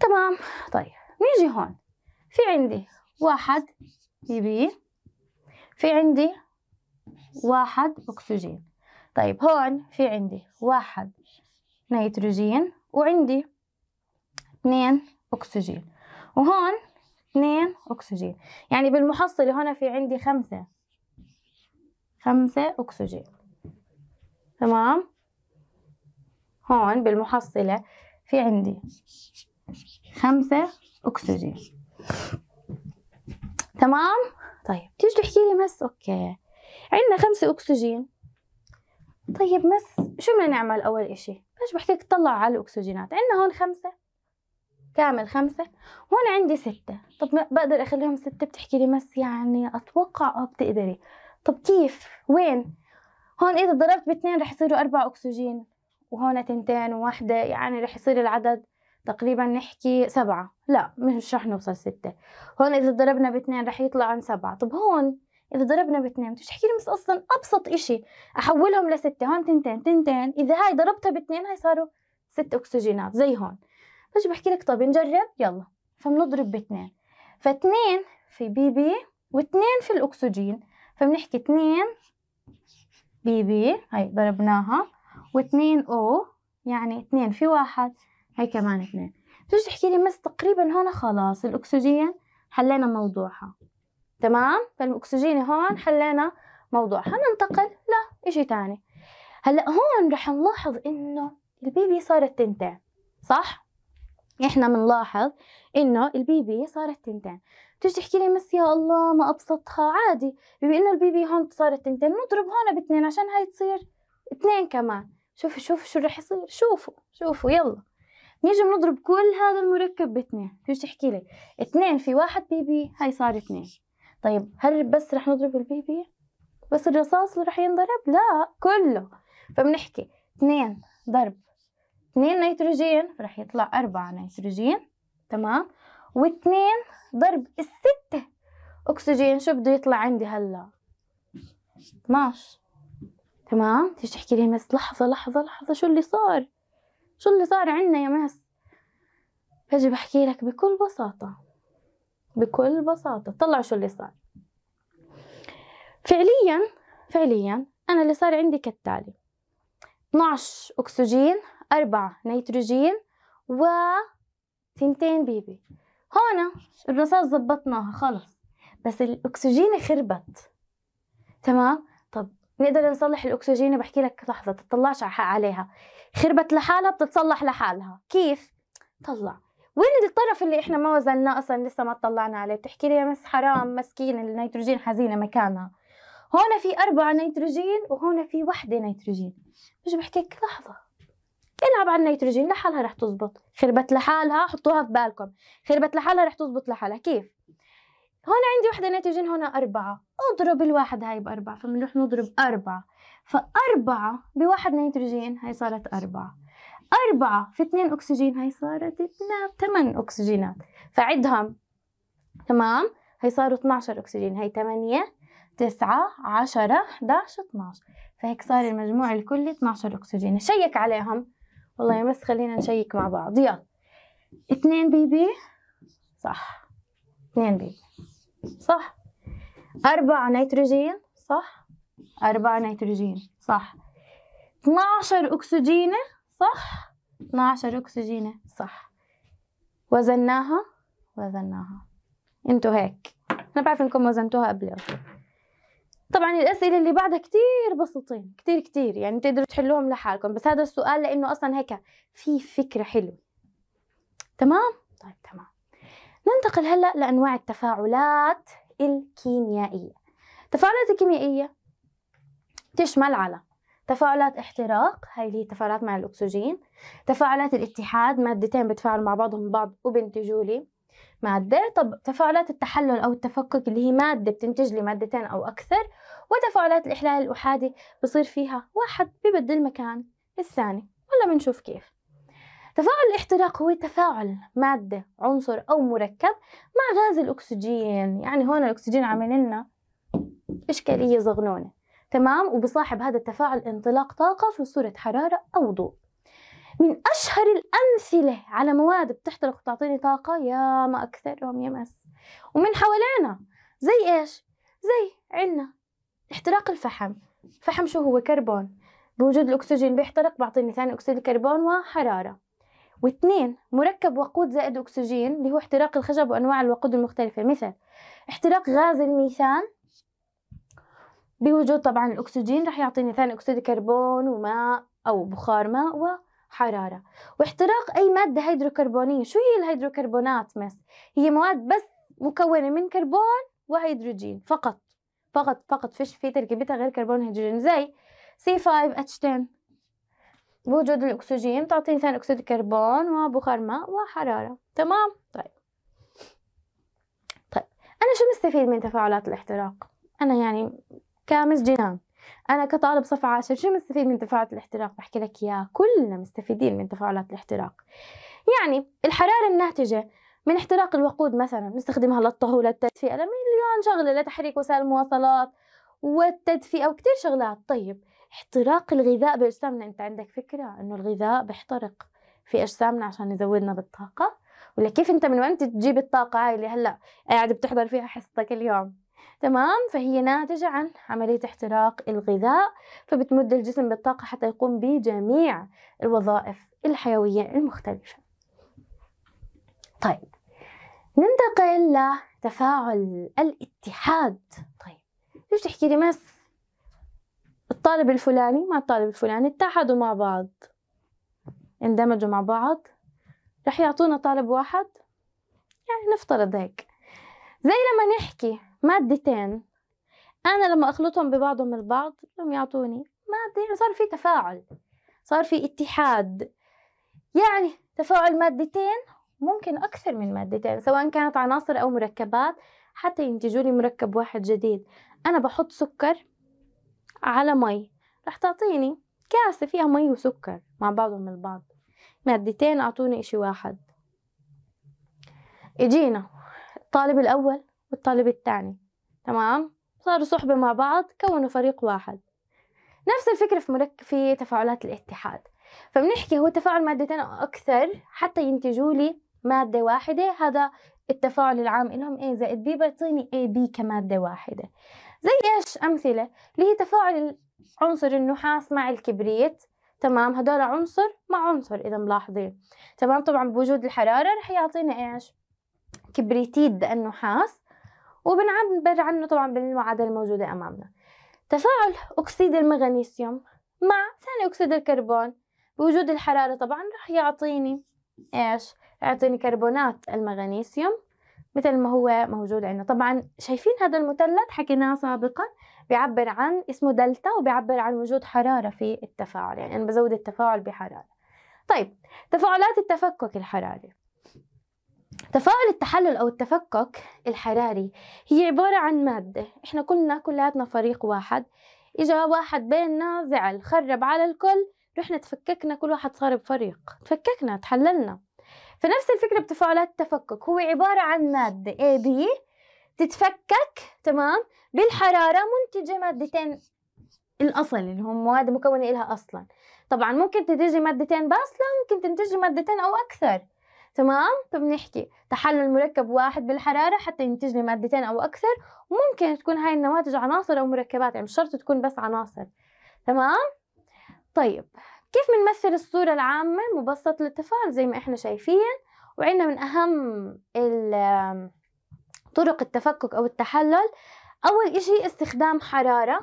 تمام طيب نيجي هون في عندي واحد بي بي في عندي واحد أكسجين طيب هون في عندي واحد نيتروجين وعندي اثنين أكسجين وهون اثنين أكسجين يعني بالمحصلة هنا في عندي خمسة خمسة أكسجين تمام هون بالمحصلة في عندي خمسة أكسجين تمام؟ طيب تيجي تحكي لي مس أوكي عندنا خمسة أكسجين طيب مس شو بدنا نعمل أول إشي؟ بحكي بحكيك تطلع على الأكسجينات عندنا هون خمسة كامل خمسة هون عندي ستة طب بقدر أخليهم ستة بتحكي لي مس يعني أتوقع أه بتقدري طب كيف؟ وين؟ هون إذا ضربت باثنين رح يصيروا أربعة أكسجين وهون تنتين وواحدة يعني رح يصير العدد تقريبا نحكي سبعة لا مش رح نوصل ستة هون إذا ضربنا باثنين رح يطلع عن سبعة طب هون إذا ضربنا باثنين مش تحكي لي أصلا أبسط إشي أحولهم لستة هون تنتين تنتين إذا هاي ضربتها باثنين هاي صاروا ست أكسجينات زي هون بجي بحكي لك طب نجرب يلا فبنضرب باثنين فاثنين في بي بي واثنين في الأكسجين فبنحكي اثنين بي بي هاي ضربناها واثنين او يعني اثنين في واحد هي كمان اثنين بتيجي تحكي لي مس تقريبا هون خلاص الاكسجين حلينا موضوعها تمام فالاكسجين هون حلينا موضوعها ننتقل لإشي تاني هلا هون رح نلاحظ انه البيبي صارت تنتين صح احنا بنلاحظ انه البيبي صارت تنتين بتيجي تحكي لي مس يا الله ما ابسطها عادي بما انه البيبي هون صارت تنتين نضرب هون باثنين عشان هاي تصير اثنين كمان شوفوا شوفوا شو راح يصير شوفوا شوفوا يلا نيجي نضرب كل هذا المركب باثنين شو تحكي لي اثنين في واحد بي بي هاي صار اثنين طيب هل بس رح نضرب البي بي بس الرصاص اللي رح ينضرب لا كله فبنحكي اثنين ضرب اثنين نيتروجين رح يطلع أربعة نيتروجين تمام واثنين ضرب الستة أكسجين شو بده يطلع عندي هلا 12 تمام تيجي تحكي لي مس لحظة لحظة لحظة شو اللي صار شو اللي صار عندنا يا مس فجي بحكي لك بكل بساطة بكل بساطة طلعوا شو اللي صار فعليا فعليا أنا اللي صار عندي كالتالي 12 أكسجين 4 نيتروجين و تنتين بيبي هون الرصاص زبطناها خلص بس الأكسجين خربت تمام نقدر نصلح الاكسجين بحكي لك لحظه تطلعش عليها خربت لحالها بتتصلح لحالها كيف طلع وين الطرف اللي احنا ما وزناه اصلا لسه ما طلعنا عليه بتحكي لي يا مس حرام مسكين النيتروجين حزينه مكانها هون في أربعة نيتروجين وهون في وحدة نيتروجين مش بحكيك لحظة العب على النيتروجين لحالها رح تزبط خربت لحالها حطوها في بالكم خربت لحالها رح تزبط لحالها كيف هون عندي وحدة ناتجين هون أربعة اضرب الواحد هاي بأربعة فبنروح نضرب أربعة فأربعة بواحد نيتروجين هاي صارت أربعة أربعة في اثنين أكسجين هاي صارت اثنين ثمان أكسجينات فعدهم تمام هي صاروا 12 أكسجين هي 8 9 10 11 12 فهيك صار المجموع الكلي 12 أكسجين شيك عليهم والله يا مس خلينا نشيك مع بعض يلا 2 بيبي صح 2 بيبي صح أربعة نيتروجين صح أربعة نيتروجين صح 12 أكسجينة صح 12 أكسجينة صح وزناها وزناها انتوا هيك أنا بعرف إنكم وزنتوها قبل أصلا طبعا الأسئلة اللي بعدها كتير بسيطين كتير كتير يعني تقدروا تحلوهم لحالكم بس هذا السؤال لأنه أصلا هيك في فكرة حلوة تمام؟ طيب تمام ننتقل هلا لانواع التفاعلات الكيميائيه التفاعلات الكيميائيه تشمل على تفاعلات احتراق هاي اللي هي تفاعلات مع الاكسجين تفاعلات الاتحاد مادتين بتفاعلوا مع بعضهم بعض وبينتجوا لي مادة طب تفاعلات التحلل أو التفكك اللي هي مادة بتنتج لي مادتين أو أكثر وتفاعلات الإحلال الأحادي بصير فيها واحد ببدل مكان الثاني ولا بنشوف كيف تفاعل الاحتراق هو تفاعل مادة عنصر أو مركب مع غاز الأكسجين يعني هون الأكسجين عامل لنا إشكالية صغنونة تمام وبصاحب هذا التفاعل انطلاق طاقة في صورة حرارة أو ضوء من أشهر الأمثلة على مواد بتحترق وتعطيني طاقة يا ما أكثرهم يا مس ومن حوالينا زي إيش؟ زي عنا احتراق الفحم فحم شو هو كربون بوجود الأكسجين بيحترق بيعطيني ثاني أكسيد الكربون وحرارة واثنين مركب وقود زائد أكسجين اللي هو احتراق الخشب وأنواع الوقود المختلفة مثل احتراق غاز الميثان بوجود طبعا الأكسجين رح يعطيني ثاني أكسيد الكربون وماء أو بخار ماء و حرارة واحتراق أي مادة هيدروكربونية شو هي الهيدروكربونات مس؟ هي مواد بس مكونة من كربون وهيدروجين فقط فقط فقط فيش في تركيبتها غير كربون وهيدروجين زي C5H10 بوجود الأكسجين بتعطيني ثاني أكسيد الكربون وبخار ماء وحرارة تمام طيب طيب أنا شو مستفيد من تفاعلات الاحتراق أنا يعني كامس جنان أنا كطالب صف عاشر شو مستفيد من تفاعلات الاحتراق بحكي لك يا كلنا مستفيدين من تفاعلات الاحتراق يعني الحرارة الناتجة من احتراق الوقود مثلا نستخدمها للطهو للتدفئة لمليون شغلة لتحريك وسائل المواصلات والتدفئة وكثير شغلات طيب احتراق الغذاء بأجسامنا أنت عندك فكرة أنه الغذاء بيحترق في أجسامنا عشان يزودنا بالطاقة ولا كيف أنت من وين تجيب الطاقة هاي اللي هلأ قاعد بتحضر فيها حصتك اليوم تمام فهي ناتجة عن عملية احتراق الغذاء فبتمد الجسم بالطاقة حتى يقوم بجميع الوظائف الحيوية المختلفة طيب ننتقل لتفاعل الاتحاد طيب ليش تحكي لي مس الطالب الفلاني مع الطالب الفلاني اتحدوا مع بعض اندمجوا مع بعض رح يعطونا طالب واحد يعني نفترض هيك زي لما نحكي مادتين أنا لما أخلطهم ببعضهم البعض لم يعطوني مادة يعني صار في تفاعل صار في اتحاد يعني تفاعل مادتين ممكن أكثر من مادتين سواء كانت عناصر أو مركبات حتى ينتجوا لي مركب واحد جديد أنا بحط سكر على مي رح تعطيني كاسة فيها مي وسكر مع بعضهم البعض مادتين أعطوني إشي واحد إجينا الطالب الأول والطالب الثاني تمام صاروا صحبة مع بعض كونوا فريق واحد نفس الفكرة في مركب في تفاعلات الاتحاد فبنحكي هو تفاعل مادتين أو أكثر حتى ينتجوا لي مادة واحدة هذا التفاعل العام إلهم A زائد B بيعطيني AB كمادة واحدة زي ايش امثله اللي هي تفاعل عنصر النحاس مع الكبريت تمام هدول عنصر مع عنصر اذا ملاحظين تمام طبعا بوجود الحراره رح يعطينا ايش كبريتيد النحاس وبنعبر عنه طبعا بالمعادله الموجوده امامنا تفاعل اكسيد المغنيسيوم مع ثاني اكسيد الكربون بوجود الحراره طبعا رح يعطيني ايش يعطيني كربونات المغنيسيوم مثل ما هو موجود عندنا طبعا شايفين هذا المثلث حكيناه سابقا بيعبر عن اسمه دلتا وبيعبر عن وجود حرارة في التفاعل يعني أنا بزود التفاعل بحرارة طيب تفاعلات التفكك الحراري تفاعل التحلل أو التفكك الحراري هي عبارة عن مادة إحنا كلنا كلياتنا فريق واحد إجا واحد بيننا زعل خرب على الكل رحنا تفككنا كل واحد صار بفريق تفككنا تحللنا فنفس الفكرة بتفاعلات التفكك هو عبارة عن مادة AB تتفكك تمام بالحرارة منتجة مادتين الأصل اللي هم مواد مكونة إلها أصلا طبعا ممكن تنتج مادتين بس لا ممكن تنتج مادتين أو أكثر تمام فبنحكي تحلل مركب واحد بالحرارة حتى ينتج لي مادتين أو أكثر ممكن تكون هاي النواتج عناصر أو مركبات يعني مش شرط تكون بس عناصر تمام طيب كيف بنمثل الصورة العامة مبسط للتفاعل زي ما احنا شايفين وعندنا من أهم طرق التفكك أو التحلل أول إشي استخدام حرارة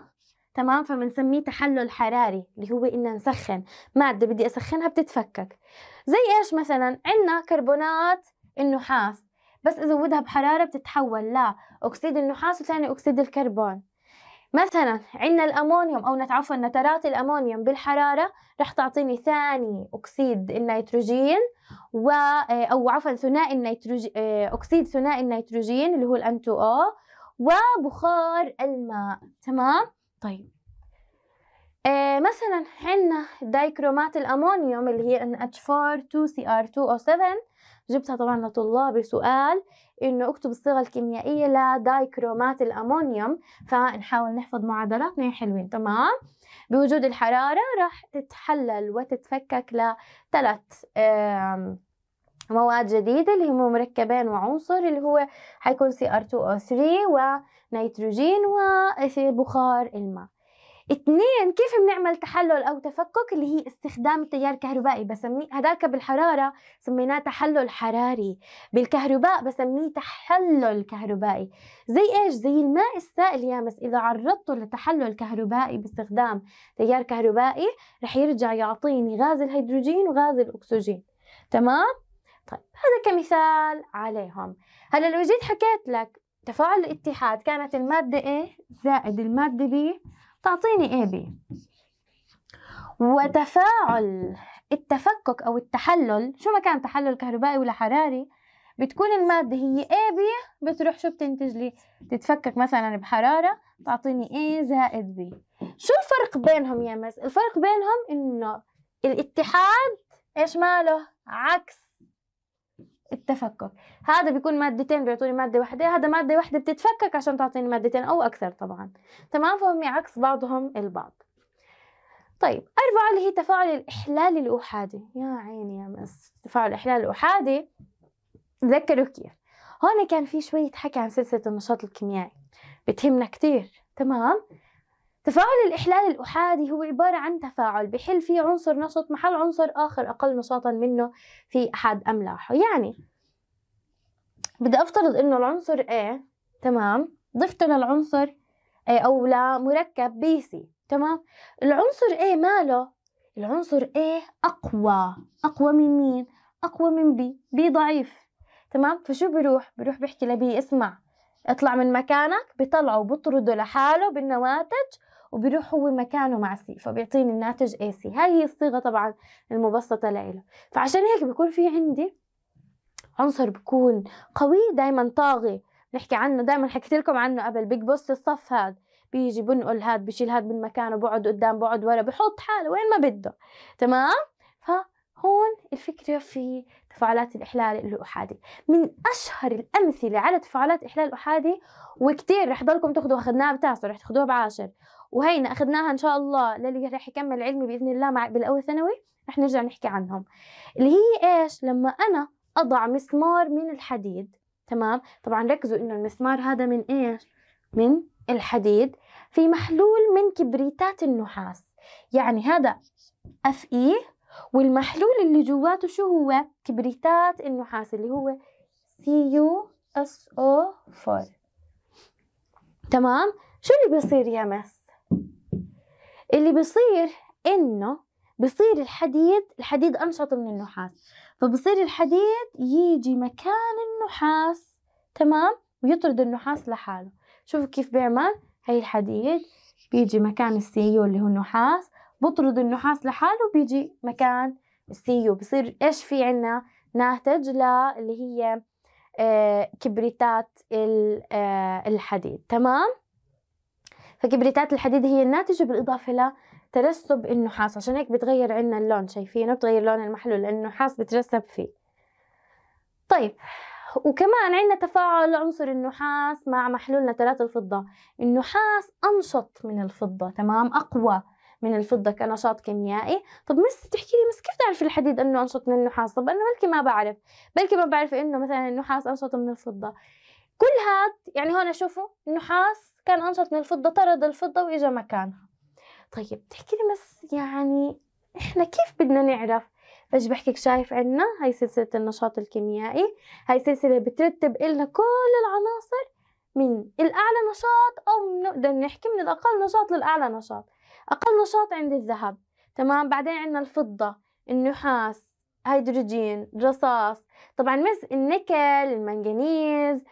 تمام فبنسميه تحلل حراري اللي هو إن نسخن مادة بدي أسخنها بتتفكك زي إيش مثلا عندنا كربونات النحاس بس أزودها بحرارة بتتحول لا أكسيد النحاس وثاني أكسيد الكربون مثلا عندنا الأمونيوم أو عفوا نترات الأمونيوم بالحرارة رح تعطيني ثاني أكسيد النيتروجين و آه، أو عفوا ثنائي النيتروجين آه، أكسيد ثنائي النيتروجين اللي هو الان N2O وبخار الماء تمام طيب آه مثلا عندنا دايكرومات الأمونيوم اللي هي NH4 2 cr 2 o 7 جبتها طبعا لطلابي سؤال انه اكتب الصيغه الكيميائيه لدايكرومات الامونيوم فنحاول نحفظ معادلاتنا حلوين تمام بوجود الحراره راح تتحلل وتتفكك لثلاث مواد جديدة اللي هم مركبين وعنصر اللي هو حيكون CR2O3 ونيتروجين وبخار الماء اثنين كيف بنعمل تحلل او تفكك اللي هي استخدام التيار الكهربائي بسميه هذاك بالحراره سميناه تحلل حراري بالكهرباء بسميه تحلل كهربائي زي ايش زي الماء السائل يامس اذا عرضته لتحلل كهربائي باستخدام تيار كهربائي رح يرجع يعطيني غاز الهيدروجين وغاز الاكسجين تمام طيب هذا كمثال عليهم هلا لو جيت حكيت لك تفاعل الاتحاد كانت المادة A إيه؟ زائد المادة B تعطيني AB وتفاعل التفكك أو التحلل شو ما كان تحلل كهربائي ولا حراري بتكون المادة هي AB بتروح شو بتنتج لي تتفكك مثلا بحرارة تعطيني A زائد B شو الفرق بينهم يا مس الفرق بينهم إنه الاتحاد إيش ماله عكس التفكك هذا بيكون مادتين بيعطوني مادة واحدة هذا مادة واحدة بتتفكك عشان تعطيني مادتين أو أكثر طبعا تمام فهم عكس بعضهم البعض طيب أربعة اللي هي تفاعل الإحلال الأحادي يا عيني يا مس تفاعل الإحلال الأحادي تذكروا كيف هون كان في شوية حكي عن سلسلة النشاط الكيميائي بتهمنا كتير تمام تفاعل الإحلال الأحادي هو عبارة عن تفاعل بحل فيه عنصر نشط محل عنصر آخر أقل نشاطا منه في أحد أملاحه يعني بدي أفترض إنه العنصر A تمام ضفته للعنصر A أو لمركب B C تمام العنصر A ماله العنصر A أقوى أقوى من مين أقوى من B B ضعيف تمام فشو بروح بروح بحكي لبي اسمع اطلع من مكانك بطلعه وبطرده لحاله بالنواتج وبيروح هو مكانه مع سي فبيعطيني الناتج اي سي هاي هي الصيغه طبعا المبسطه لإله فعشان هيك بيكون في عندي عنصر بيكون قوي دائما طاغي بنحكي عنه دائما حكيت لكم عنه قبل بيج بوست الصف هذا بيجي بنقل هاد بشيل هاد من مكانه بقعد قدام بقعد ورا بحط حاله وين ما بده تمام فهون الفكرة في تفاعلات الإحلال الأحادي من أشهر الأمثلة على تفاعلات إحلال أحادي وكتير رح ضلكم تاخدوها أخذناها بتاسع رح تاخدوها بعاشر وهينا اخذناها ان شاء الله للي رح يكمل علمي باذن الله مع بالاول ثانوي رح نرجع نحكي عنهم اللي هي ايش لما انا اضع مسمار من الحديد تمام طبعا ركزوا انه المسمار هذا من ايش من الحديد في محلول من كبريتات النحاس يعني هذا اف اي والمحلول اللي جواته شو هو كبريتات النحاس اللي هو سي يو اس او 4 تمام شو اللي بيصير يا مس اللي بيصير انه بصير الحديد الحديد انشط من النحاس فبصير الحديد يجي مكان النحاس تمام ويطرد النحاس لحاله شوفوا كيف بيعمل هاي الحديد بيجي مكان السيو اللي هو النحاس بطرد النحاس لحاله بيجي مكان السيو بصير ايش في عنا ناتج ل اللي هي آه، كبريتات آه، الحديد تمام فكبريتات الحديد هي الناتجة بالإضافة لترسب النحاس عشان هيك بتغير عنا اللون شايفينه بتغير لون المحلول لأنه النحاس بترسب فيه طيب وكمان عندنا تفاعل عنصر النحاس مع محلول نترات الفضة النحاس أنشط من الفضة تمام أقوى من الفضة كنشاط كيميائي طب مس تحكي لي مس كيف تعرف الحديد أنه أنشط من النحاس طب أنا بلكي ما بعرف بلكي ما بعرف أنه مثلا النحاس أنشط من الفضة كل هاد يعني هون شوفوا النحاس كان أنشط من الفضة طرد الفضة وإجا مكانها طيب تحكي لي بس يعني إحنا كيف بدنا نعرف فايش بحكيك شايف عنا هاي سلسلة النشاط الكيميائي هاي سلسلة بترتب إلنا كل العناصر من الأعلى نشاط أو بنقدر نحكي من الأقل نشاط للأعلى نشاط أقل نشاط عند الذهب تمام بعدين عندنا الفضة النحاس هيدروجين رصاص طبعا مس النكل المنغنيز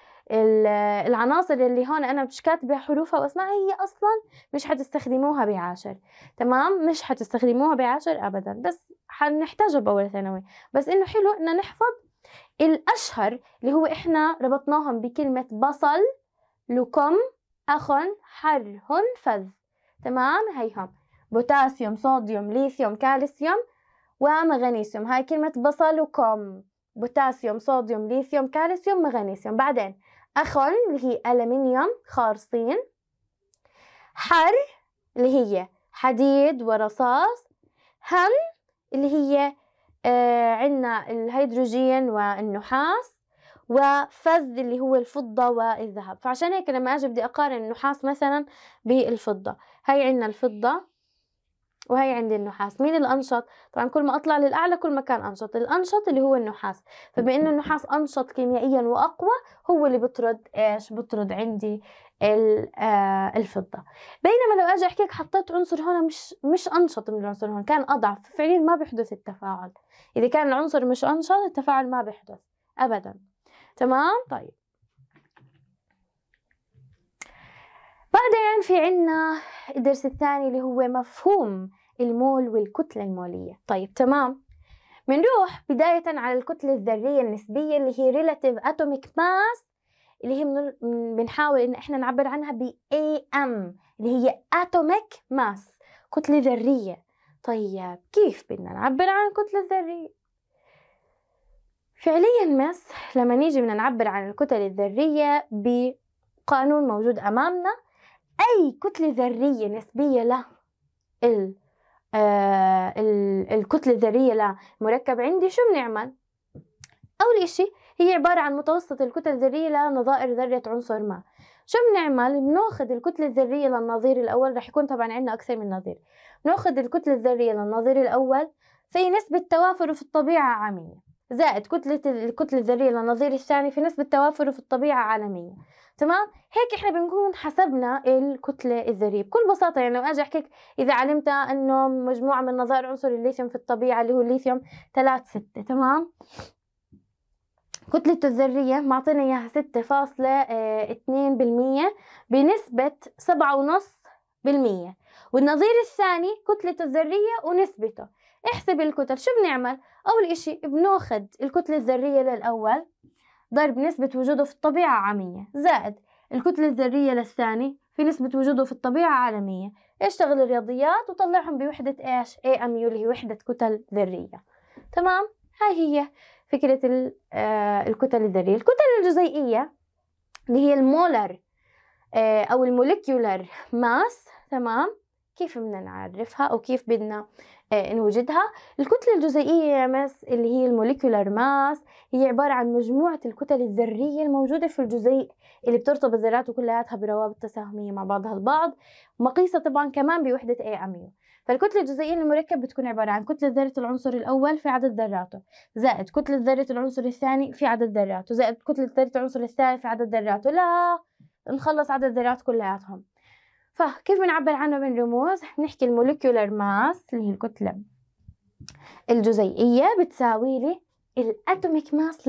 العناصر اللي هون انا مش كاتبه حروفها واسمائها هي اصلا مش حتستخدموها بعاشر تمام مش حتستخدموها بعاشر ابدا بس حنحتاجها باول ثانوي بس انه حلو ان نحفظ الاشهر اللي هو احنا ربطناهم بكلمه بصل لكم اخ حر فذ تمام هيهم بوتاسيوم صوديوم ليثيوم كالسيوم ومغنيسيوم هاي كلمه بصل وكم بوتاسيوم صوديوم ليثيوم كالسيوم مغنيسيوم بعدين أخن اللي هي ألمنيوم خارصين حر اللي هي حديد ورصاص هم اللي هي آه عندنا الهيدروجين والنحاس وفذ اللي هو الفضة والذهب فعشان هيك لما أجي بدي أقارن النحاس مثلا بالفضة هاي عندنا الفضة وهي عندي النحاس مين الانشط طبعا كل ما اطلع للاعلى كل ما كان انشط الانشط اللي هو النحاس فبما انه النحاس انشط كيميائيا واقوى هو اللي بطرد ايش بطرد عندي آه، الفضة بينما لو أجي أحكيك حطيت عنصر هون مش مش أنشط من العنصر هون كان أضعف فعليا ما بيحدث التفاعل إذا كان العنصر مش أنشط التفاعل ما بيحدث أبدا تمام طيب بعدين في عنا الدرس الثاني اللي هو مفهوم المول والكتلة المولية طيب تمام بنروح بداية على الكتلة الذرية النسبية اللي هي Relative Atomic Mass اللي هي بنحاول إن إحنا نعبر عنها ب AM اللي هي Atomic Mass كتلة ذرية طيب كيف بدنا نعبر عن الكتلة الذرية؟ فعليا مس لما نيجي بدنا نعبر عن الكتل الذرية بقانون موجود أمامنا أي كتلة ذرية نسبية له آه الكتلة الذرية لمركب عندي شو بنعمل؟ أول إشي هي عبارة عن متوسط الكتل الذرية لنظائر ذرة عنصر ما شو بنعمل؟ بناخد الكتلة الذرية للنظير الأول رح يكون طبعا عندنا أكثر من نظير بناخد الكتلة الذرية للنظير الأول في نسبة توافر في الطبيعة عامية زائد كتلة الكتلة الذرية للنظير الثاني في نسبة توافره في الطبيعة عالمية تمام هيك احنا بنكون حسبنا الكتلة الذرية بكل بساطة يعني لو اجي احكيك اذا علمت انه مجموعة من نظائر عنصر الليثيوم في الطبيعة اللي هو الليثيوم 3 6 تمام كتلته الذرية معطينا اياها ستة فاصلة اتنين آه، بالمية بنسبة سبعة ونص بالمية والنظير الثاني كتلته الذرية ونسبته احسب الكتل شو بنعمل اول اشي بناخد الكتلة الذرية للاول ضرب نسبة وجوده في الطبيعة عامية زائد الكتلة الذرية للثاني في نسبة وجوده في الطبيعة عالمية اشتغل الرياضيات وطلعهم بوحدة ايش اي ام يو اللي هي وحدة كتل ذرية تمام هاي هي فكرة آه، الكتل الذرية الكتل الجزيئية اللي هي المولر آه، او الموليكيولر ماس تمام كيف بدنا نعرفها او كيف بدنا آه، نوجدها الكتلة الجزيئية يا مس اللي هي الموليكولار ماس هي عبارة عن مجموعة الكتل الذرية الموجودة في الجزيء اللي بترتبط ذراته كلياتها بروابط تساهمية مع بعضها البعض مقيسة طبعا كمان بوحدة اي اميو فالكتلة الجزيئية المركب بتكون عبارة عن كتلة ذرة العنصر الأول في عدد ذراته زائد كتلة ذرة العنصر الثاني في عدد ذراته زائد كتلة ذرة العنصر الثالث في عدد ذراته لا نخلص عدد ذرات كلياتهم فكيف بنعبر عنه من رموز؟ بنحكي المولكيولر ماس اللي هي الكتلة الجزيئية بتساوي لي الاتوميك ماس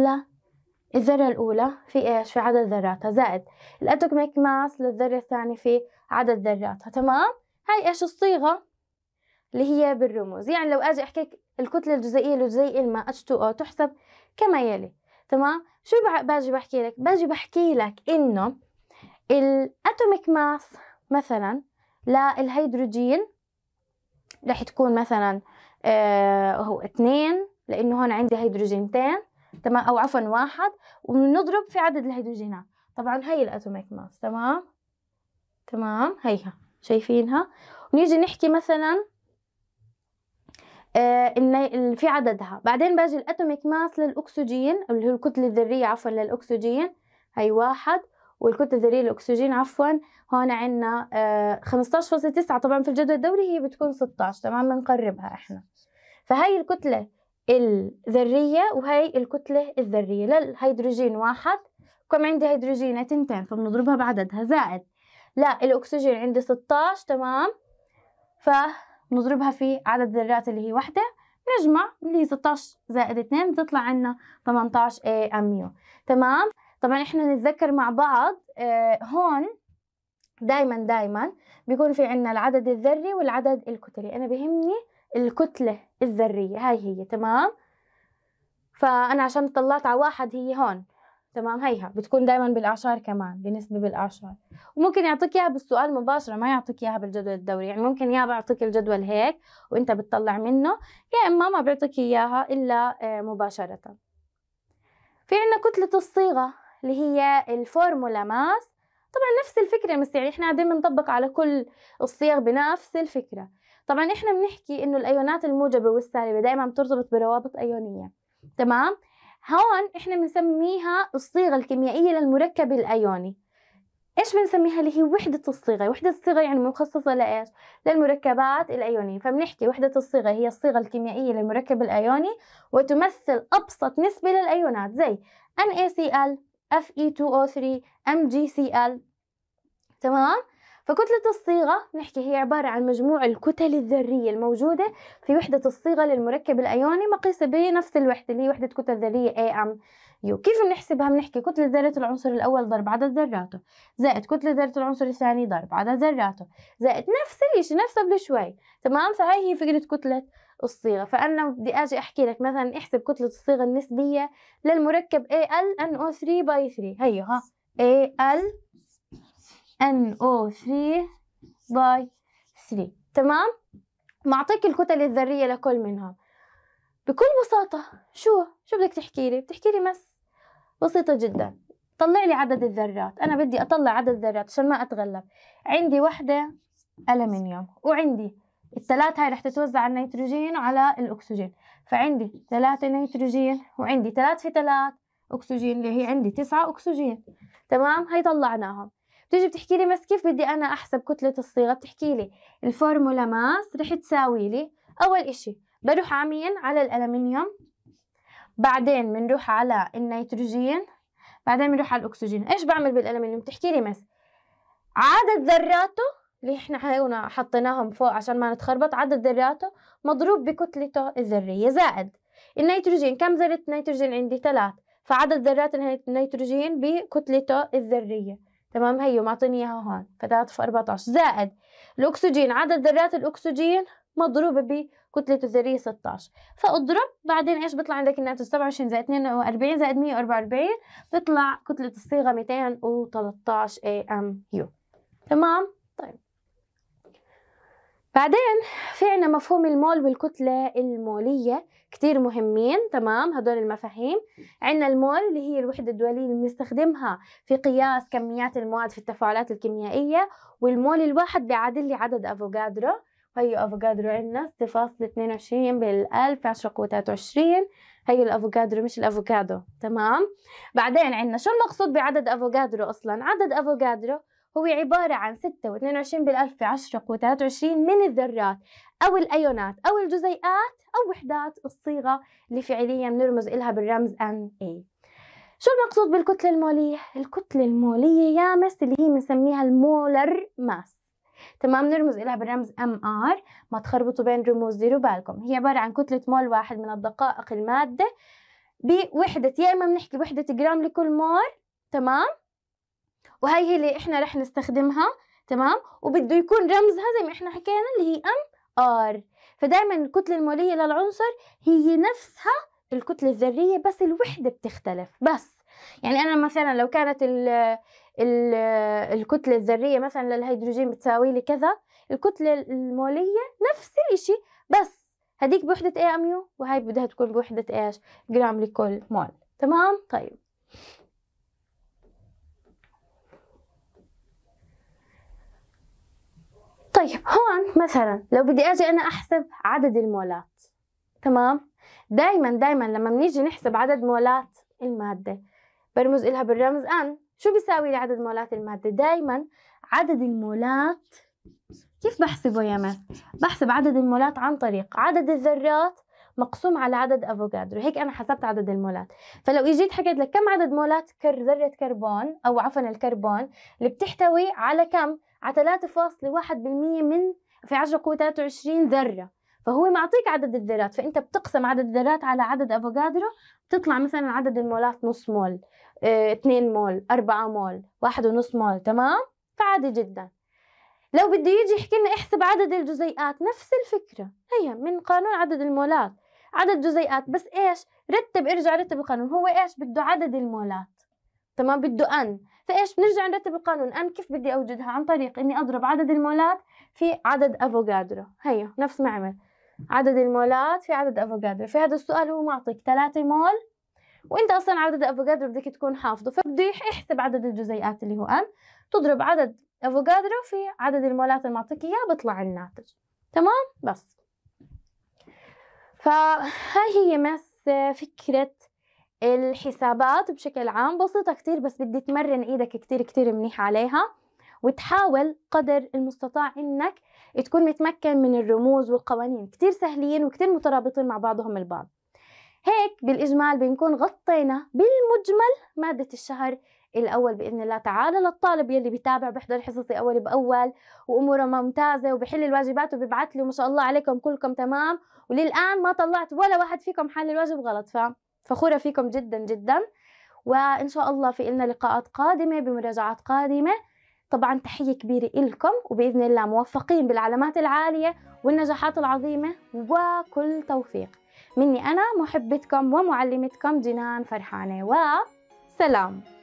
للذرة الأولى في إيش؟ في عدد ذراتها زائد الاتوميك ماس للذرة الثانية في عدد ذراتها تمام؟ هاي إيش الصيغة اللي هي بالرموز يعني لو أجي أحكيك الكتلة الجزيئية لجزيء الماء H2O تحسب كما يلي تمام؟ شو باجي بحكي لك؟ باجي بحكي لك إنه الاتوميك ماس مثلا للهيدروجين رح تكون مثلا آه هو اثنين لانه هون عندي هيدروجينتين تمام او عفوا واحد ونضرب في عدد الهيدروجينات طبعا هي الاتوميك ماس تمام تمام هيها شايفينها ونيجي نحكي مثلا آه، ان في عددها بعدين باجي الاتوميك ماس للاكسجين اللي هو الكتله الذريه عفوا للاكسجين هي واحد والكتله الذريه للاكسجين عفوا هون عندنا 15.9 آه، طبعا في الجدول الدوري هي بتكون 16 تمام بنقربها احنا فهي الكتله الذريه وهي الكتله الذريه للهيدروجين واحد كم عندي هيدروجين تنتين فبنضربها بعددها زائد لا الاكسجين عندي 16 تمام فنضربها في عدد ذرات اللي هي واحده نجمع اللي هي 16 زائد 2 بتطلع عنا 18 اي يو تمام طبعا احنا نتذكر مع بعض آه، هون دائما دائما بيكون في عندنا العدد الذري والعدد الكتلي انا بهمني الكتلة الذرية هاي هي تمام فانا عشان طلعت على واحد هي هون تمام هيها بتكون دائما بالاعشار كمان بنسبه بالاعشار وممكن يعطيك اياها بالسؤال مباشره ما يعطيك اياها بالجدول الدوري يعني ممكن يا بيعطيك الجدول هيك وانت بتطلع منه يا اما ما بيعطيك اياها الا آه، مباشره في عندنا كتله الصيغه اللي هي الفورمولا ماس طبعا نفس الفكره بس يعني احنا قاعدين بنطبق على كل الصيغ بنفس الفكره طبعا احنا بنحكي انه الايونات الموجبه والسالبه دائما بترتبط بروابط ايونيه تمام هون احنا بنسميها الصيغه الكيميائيه للمركب الايوني ايش بنسميها اللي هي وحدة الصيغة، وحدة الصيغة يعني مخصصة لإيش؟ للمركبات الأيونية، فبنحكي وحدة الصيغة هي الصيغة الكيميائية للمركب الأيوني وتمثل أبسط نسبة للأيونات زي NaCl Fe2O3 MgCl تمام فكتلة الصيغة نحكي هي عبارة عن مجموع الكتل الذرية الموجودة في وحدة الصيغة للمركب الأيوني مقيسة بنفس الوحدة اللي هي وحدة كتل ذرية AMU كيف بنحسبها بنحكي كتلة ذرة العنصر الأول ضرب عدد ذراته زائد كتلة ذرة العنصر الثاني ضرب عدد ذراته زائد نفس الشيء نفس قبل شوي تمام فهي هي فكرة كتلة الصيغه فانا بدي اجي احكي لك مثلا احسب كتله الصيغه النسبيه للمركب AlNO3 باي 3 هي ها AlNO3 باي 3 تمام معطيك الكتل الذريه لكل منهم بكل بساطه شو شو بدك تحكي لي بتحكي لي مس بسيطه جدا طلع لي عدد الذرات انا بدي اطلع عدد الذرات عشان ما اتغلب عندي وحده ألمنيوم وعندي الثلاث هاي رح تتوزع على النيتروجين وعلى الأكسجين فعندي ثلاثة نيتروجين وعندي ثلاث في ثلاث أكسجين اللي هي عندي تسعة أكسجين تمام هاي طلعناهم بتيجي بتحكي لي بس كيف بدي أنا أحسب كتلة الصيغة بتحكي لي الفورمولا ماس رح تساوي لي أول إشي بروح عمين على الألمنيوم بعدين بنروح على النيتروجين بعدين بنروح على الأكسجين إيش بعمل بالألمنيوم بتحكي لي مس عدد ذراته اللي احنا حاولنا حطيناهم فوق عشان ما نتخربط عدد ذراته مضروب بكتلته الذرية زائد النيتروجين كم ذرة نيتروجين عندي ثلاث فعدد ذرات النيتروجين بكتلته الذرية تمام هيو معطيني اياها هون فثلاثة في 14 زائد الأكسجين عدد ذرات الأكسجين مضروبة بكتلته الذرية 16 فاضرب بعدين ايش بيطلع عندك الناتج 27 زائد 42 زائد 144 بيطلع كتلة الصيغة 213 AMU تمام طيب بعدين في عنا مفهوم المول والكتلة المولية كتير مهمين تمام هدول المفاهيم عنا المول اللي هي الوحدة الدولية اللي بنستخدمها في قياس كميات المواد في التفاعلات الكيميائية والمول الواحد بيعادل لي عدد أفوكادرو هي أفوكادرو عنا 0.22 بالألف عشرة قوة 23 هي الافوكادرو مش الافوكادو تمام بعدين عنا شو المقصود بعدد افوكادرو اصلا عدد افوكادرو هو عبارة عن 6 و22 بالألف في 10 قوة 23 من الذرات أو الأيونات أو الجزيئات أو وحدات الصيغة اللي فعليا بنرمز إلها بالرمز Na إيه. شو المقصود بالكتلة المولية؟ الكتلة المولية يا مس اللي هي بنسميها المولر ماس تمام نرمز إلها بالرمز MR ما تخربطوا بين رموز ديروا بالكم هي عبارة عن كتلة مول واحد من الدقائق المادة بوحدة يا إما بنحكي وحدة جرام لكل مول تمام وهي هي اللي احنا رح نستخدمها تمام وبده يكون رمزها زي ما احنا حكينا اللي هي ام ار فدائما الكتلة المولية للعنصر هي نفسها الكتلة الذرية بس الوحدة بتختلف بس يعني أنا مثلا لو كانت ال ال الكتلة الذرية مثلا للهيدروجين بتساوي لي كذا الكتلة المولية نفس الشيء بس هذيك بوحدة اي ام يو وهي بدها تكون بوحدة ايش جرام لكل مول تمام طيب طيب هون مثلا لو بدي اجي انا احسب عدد المولات تمام دايما دايما لما بنيجي نحسب عدد مولات المادة برمز لها بالرمز ان شو بيساوي عدد مولات المادة دايما عدد المولات كيف بحسبه يا مس؟ بحسب عدد المولات عن طريق عدد الذرات مقسوم على عدد افوكادرو هيك انا حسبت عدد المولات فلو اجيت حكيت لك كم عدد مولات كر ذره كربون او عفوا الكربون اللي بتحتوي على كم على 3.1% من في 10 قوه 23 ذره فهو معطيك عدد الذرات فانت بتقسم عدد الذرات على عدد افوكادرو بتطلع مثلا عدد المولات نص مول 2 اه مول 4 مول 1.5 مول تمام فعادي جدا لو بده يجي يحكي لنا احسب عدد الجزيئات نفس الفكرة هي من قانون عدد المولات عدد جزيئات بس ايش رتب ارجع رتب القانون هو ايش بده عدد المولات تمام بده ان فايش بنرجع نرتب القانون ان كيف بدي اوجدها عن طريق اني اضرب عدد المولات في عدد افوكادرو هيو نفس ما عمل عدد المولات في عدد افوكادرو في هذا السؤال هو معطيك 3 مول وانت اصلا عدد الافوكادرو بدك تكون حافظه فبده يحسب عدد الجزيئات اللي هو ان تضرب عدد افوكادرو في عدد المولات اللي معطيك اياه بيطلع الناتج تمام بس فهاي هي مس فكرة الحسابات بشكل عام بسيطة كتير بس بدي تمرن ايدك كتير كتير منيح عليها وتحاول قدر المستطاع انك تكون متمكن من الرموز والقوانين كتير سهلين وكتير مترابطين مع بعضهم البعض هيك بالإجمال بنكون غطينا بالمجمل مادة الشهر الأول بإذن الله تعالى للطالب يلي بيتابع بحضر حصصي أول بأول وأموره ممتازة وبحل الواجبات وببعث له ما شاء الله عليكم كلكم تمام وللآن ما طلعت ولا واحد فيكم حال الواجب غلط فخوره فيكم جدا جدا وإن شاء الله في إلنا لقاءات قادمة بمراجعات قادمة طبعا تحية كبيرة إلكم وبإذن الله موفقين بالعلامات العالية والنجاحات العظيمة وكل توفيق مني أنا محبتكم ومعلمتكم جنان فرحانة وسلام